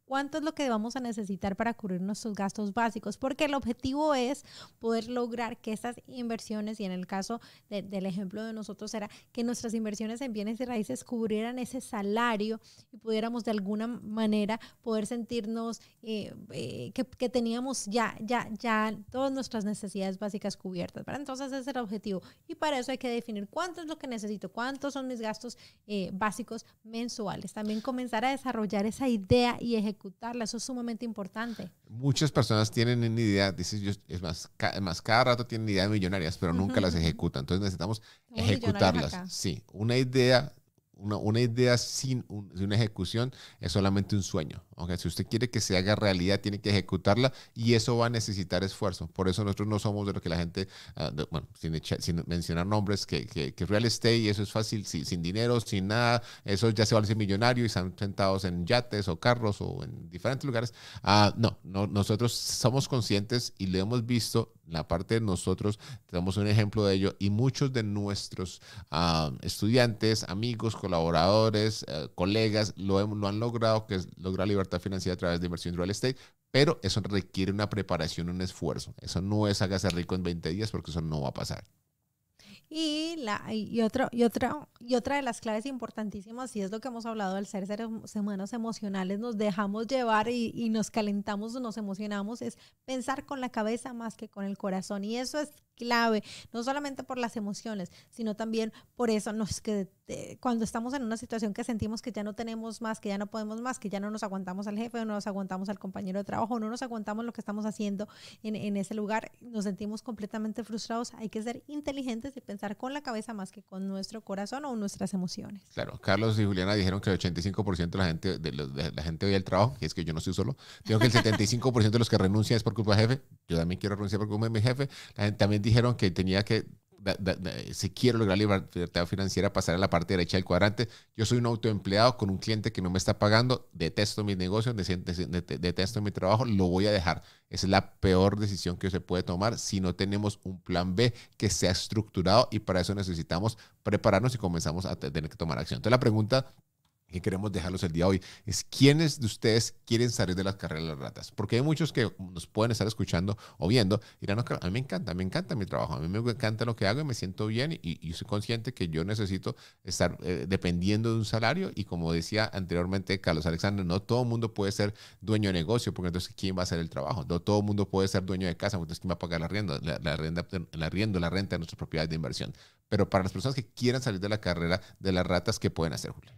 cuánto es lo que vamos a necesitar para cubrir nuestros gastos básicos, porque el objetivo es poder lograr que esas inversiones, y en el caso del ejemplo de nosotros era que nuestras inversiones en bienes y raíces cubrieran ese salario y pudiéramos de alguna manera poder sentirnos eh, eh, que, teníamos ya, ya, ya todas nuestras necesidades básicas cubiertas. Entonces ese es el objetivo y para eso hay que definir cuánto es lo que necesito, cuántos son mis gastos eh, básicos mensuales también comenzar a desarrollar esa idea y ejecutarla, eso es sumamente importante. Muchas personas tienen una idea, dices, yo, es más, más cada rato tienen ideas millonarias, pero nunca las ejecutan, entonces necesitamos ejecutarlas. Sí, una idea, una, idea sin una ejecución es solamente un sueño, Okay, si usted quiere que se haga realidad, tiene que ejecutarla y eso va a necesitar esfuerzo. Por eso nosotros no somos de lo que la gente, ah, bueno, sin, sin, mencionar nombres, que, que, que, real estate, y eso es fácil, sin dinero, sin nada, eso ya se van a ser millonarios y están sentados en yates o carros o en diferentes lugares. Ah, no, no, nosotros somos conscientes y lo hemos visto, la parte de nosotros, tenemos un ejemplo de ello y muchos de nuestros ah, estudiantes, amigos, colaboradores, eh, colegas, lo, lo han logrado, que es lograr libertad financiada a través de inversión real estate, pero eso requiere una preparación, un esfuerzo. Eso no es hágase rico en 20 días porque eso no va a pasar. Y, la, y, otra y, otra, y otra de las claves importantísimas, y es lo que hemos hablado del ser seres humanos emocionales, nos dejamos llevar y, y nos calentamos, nos emocionamos, es pensar con la cabeza más que con el corazón. Y eso es clave, no solamente por las emociones, sino también por eso, nos que eh, cuando estamos en una situación que sentimos que ya no tenemos más, que ya no podemos más, que ya no nos aguantamos al jefe, o no nos aguantamos al compañero de trabajo, o no nos aguantamos lo que estamos haciendo en, en ese lugar, nos sentimos completamente frustrados, hay que ser inteligentes y pensar con la cabeza más que con nuestro corazón o nuestras emociones. Claro, Carlos y Juliana dijeron que el 85% de la gente de, la, gente hoy el trabajo, y es que yo no soy solo. Digo que el 75% de los que renuncian es por culpa del jefe. Yo también quiero renunciar por culpa de mi jefe. La gente también dice dijeron que tenía que, si quiero lograr libertad financiera, pasar a la parte derecha del cuadrante. Yo soy un autoempleado con un cliente que no me está pagando, detesto mi negocio detesto mi trabajo, lo voy a dejar. Esa es la peor decisión que se puede tomar si no tenemos un plan B que sea estructurado y para eso necesitamos prepararnos y comenzamos a tener que tomar acción. Entonces la pregunta que queremos dejarlos el día de hoy es quiénes de ustedes quieren salir de las carreras de las ratas. Porque hay muchos que nos pueden estar escuchando o viendo y dirán, a mí me encanta, me encanta mi trabajo, a mí me encanta lo que hago y me siento bien y, soy consciente que yo necesito estar eh, dependiendo de un salario y como decía anteriormente Carlos Alexander, no todo el mundo puede ser dueño de negocio porque entonces ¿quién va a hacer el trabajo? No todo el mundo puede ser dueño de casa, porque entonces ¿quién va a pagar la renta, la, la, renta, la, renta, la renta de nuestras propiedades de inversión? Pero para las personas que quieran salir de la carrera de las ratas, ¿qué pueden hacer, Julio?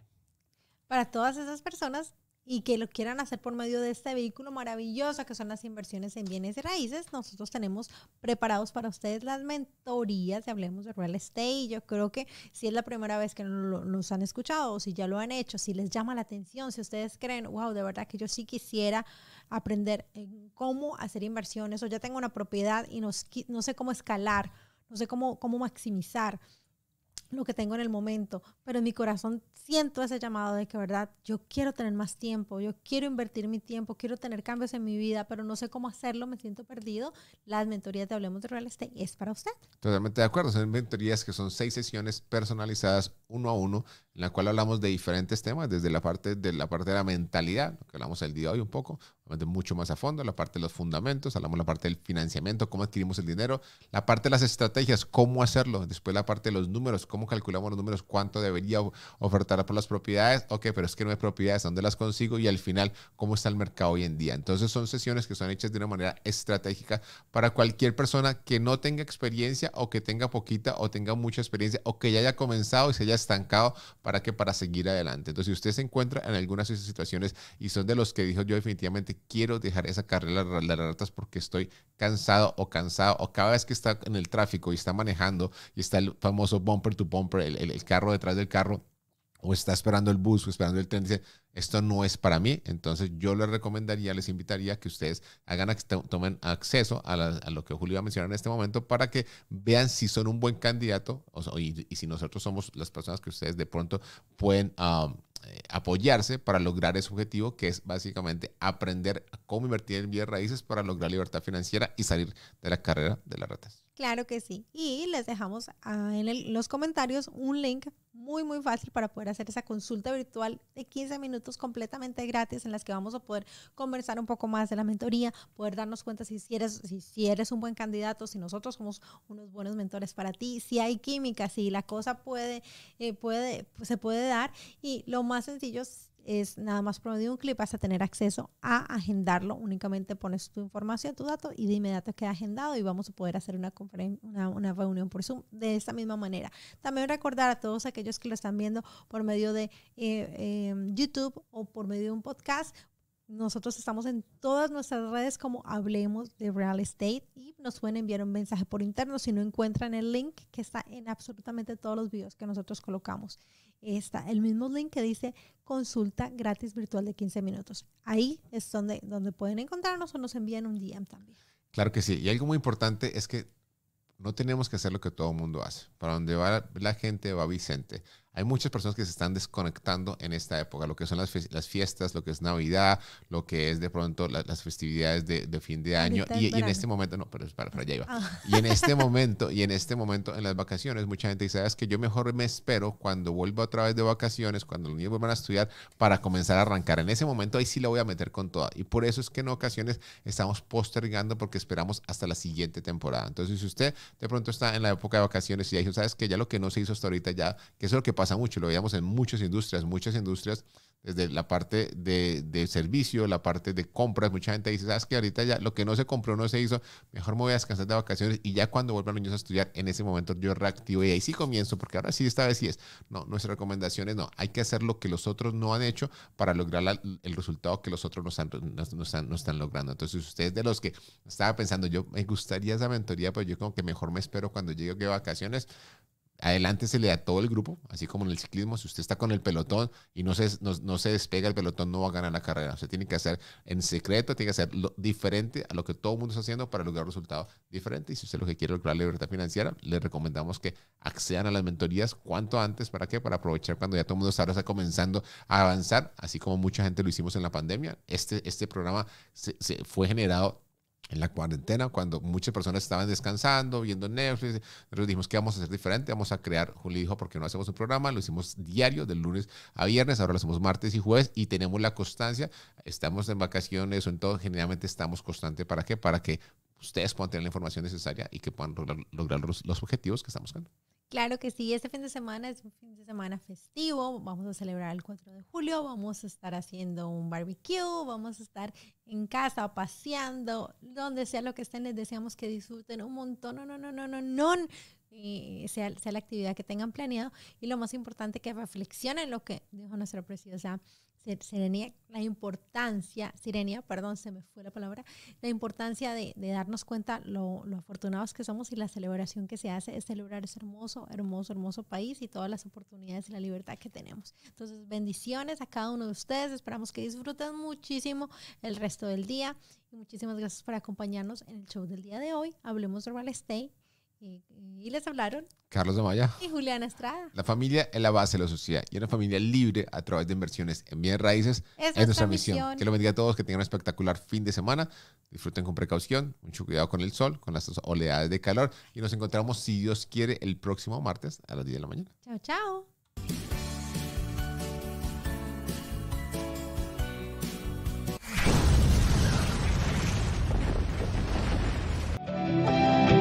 para todas esas personas y que lo quieran hacer por medio de este vehículo maravilloso que son las inversiones en bienes y raíces, nosotros tenemos preparados para ustedes las mentorías Hablemos de Real Estate. Yo creo que si es la primera vez que nos han escuchado o si ya lo han hecho, si les llama la atención, si ustedes creen, wow, de verdad que yo sí quisiera aprender en cómo hacer inversiones o ya tengo una propiedad y no, no sé cómo escalar, no sé cómo, cómo maximizar lo que tengo en el momento, pero en mi corazón siento ese llamado de que, ¿verdad? Yo quiero tener más tiempo, yo quiero invertir mi tiempo, quiero tener cambios en mi vida, pero no sé cómo hacerlo, me siento perdido. Las mentorías de Hablemos de Real Estate es para usted. Totalmente de acuerdo, son mentorías que son seis sesiones personalizadas uno a uno en la cual hablamos de diferentes temas, desde la parte de la, parte de la mentalidad, que hablamos el día de hoy un poco, mucho más a fondo, la parte de los fundamentos, hablamos la parte del financiamiento, cómo adquirimos el dinero, la parte de las estrategias, cómo hacerlo, después la parte de los números, cómo calculamos los números, cuánto debería ofertar por las propiedades, ok, pero es que no hay propiedades, ¿dónde las consigo? Y al final, ¿cómo está el mercado hoy en día? Entonces son sesiones que son hechas de una manera estratégica para cualquier persona que no tenga experiencia o que tenga poquita o tenga mucha experiencia o que ya haya comenzado y se haya estancado para que para seguir adelante. Entonces, si usted se encuentra en algunas de esas situaciones y son de los que dijo yo definitivamente quiero dejar esa carrera de las ratas porque estoy cansado o cansado o cada vez que está en el tráfico y está manejando y está el famoso bumper to bumper, el carro detrás del carro o está esperando el bus o esperando el tren, dice, esto no es para mí. Entonces yo les recomendaría, les invitaría que ustedes hagan, tomen acceso a, lo que Julio va a mencionar en este momento para que vean si son un buen candidato y, si nosotros somos las personas que ustedes de pronto pueden... Eh, apoyarse para lograr ese objetivo que es básicamente aprender cómo invertir en bienes raíces para lograr libertad financiera y salir de la carrera de las ratas. Claro que sí. Y les dejamos ah, en los comentarios un link muy, muy fácil para poder hacer esa consulta virtual de 15 minutos completamente gratis en las que vamos a poder conversar un poco más de la mentoría, poder darnos cuenta si eres, si eres un buen candidato, si nosotros somos unos buenos mentores para ti, si hay química, si la cosa puede, eh, puede, se puede dar. Y lo más sencillo es es nada más por medio de un clip vas a tener acceso a agendarlo. Únicamente pones tu información, tu dato y de inmediato queda agendado y vamos a poder hacer una, una, reunión por Zoom de esta misma manera. También recordar a todos aquellos que lo están viendo por medio de eh, eh, YouTube o por medio de un podcast nosotros estamos en todas nuestras redes como Hablemos de Real Estate y nos pueden enviar un mensaje por interno si no encuentran el link que está en absolutamente todos los videos que nosotros colocamos. Está el mismo link que dice consulta gratis virtual de 15 minutos. Ahí es donde, donde pueden encontrarnos o nos envían un DM también. Claro que sí. Y algo muy importante es que no tenemos que hacer lo que todo el mundo hace. Para donde va la gente va Vicente hay muchas personas que se están desconectando en esta época, lo que son las, fiestas, lo que es Navidad, lo que es de pronto las festividades de, fin de año. Y, en este momento, no, pero es para, allá iba. Ah. Y en este momento, y en este momento, en las vacaciones, mucha gente dice, es que yo mejor me espero cuando vuelva otra vez de vacaciones, cuando los niños vuelvan a estudiar, para comenzar a arrancar. En ese momento ahí sí la voy a meter con toda. Y por eso es que en ocasiones estamos postergando porque esperamos hasta la siguiente temporada. Entonces, si usted de pronto está en la época de vacaciones y dice, sabes que ya lo que no se hizo hasta ahorita, ya, que es lo que pasa pasa mucho, lo veíamos en muchas industrias, muchas industrias, desde la parte de, de, servicio, la parte de compras, mucha gente dice, sabes que ahorita ya lo que no se compró no se hizo, mejor me voy a descansar de vacaciones y ya cuando vuelvan los niños a estudiar, en ese momento yo reactivo y ahí sí comienzo, porque ahora sí, esta vez sí es. No, nuestras recomendaciones no, hay que hacer lo que los otros no han hecho para lograr el resultado que los otros no están, no, están, logrando. Entonces, ustedes de los que estaba pensando, yo me gustaría esa mentoría, pero yo como que mejor me espero cuando llegue de vacaciones, adelante se le da todo el grupo, así como en el ciclismo, si usted está con el pelotón y no se, no, se despega el pelotón, no va a ganar la carrera. Usted tiene que hacer en secreto, tiene que hacer diferente a lo que todo el mundo está haciendo para lograr resultados diferentes. Y si usted lo que quiere lograr libertad financiera, le recomendamos que accedan a las mentorías cuanto antes, ¿para qué? Para aprovechar cuando ya todo el mundo está comenzando a avanzar, así como mucha gente lo hicimos en la pandemia. Este, este programa fue generado en la cuarentena, cuando muchas personas estaban descansando, viendo Netflix, nosotros dijimos que vamos a hacer diferente, vamos a crear, Julio dijo, porque no hacemos un programa, lo hicimos diario, del lunes a viernes, ahora lo hacemos martes y jueves y tenemos la constancia, estamos en vacaciones o en todo, generalmente estamos constante, ¿para qué? Para que ustedes puedan tener la información necesaria y que puedan lograr, los, los objetivos que estamos buscando. Claro que sí, este fin de semana es un fin de semana festivo, vamos a celebrar el 4 de julio, vamos a estar haciendo un barbecue, vamos a estar en casa paseando, donde sea lo que estén, les deseamos que disfruten un montón, no, no, no, no, no, no, eh, sea, sea la actividad que tengan planeado y lo más importante que reflexionen lo que dijo nuestra preciosa Sirenia, la importancia, Sirenia, perdón, se me fue la palabra, la importancia de, darnos cuenta lo, lo, afortunados que somos y la celebración que se hace es celebrar ese hermoso, hermoso, hermoso país y todas las oportunidades y la libertad que tenemos. Entonces, bendiciones a cada uno de ustedes, esperamos que disfruten muchísimo el resto del día y muchísimas gracias por acompañarnos en el show del día de hoy. Hablemos de Real Estate y, les hablaron. Carlos de Maya. Y Juliana Estrada. La familia es la base de la sociedad y una familia libre a través de inversiones en bien raíces es, nuestra, misión. misión. Que lo bendiga a todos, que tengan un espectacular fin de semana. Disfruten con precaución, mucho cuidado con el sol, con las oleadas de calor y nos encontramos, si Dios quiere, el próximo martes a las 10 de la mañana. Chao, chao.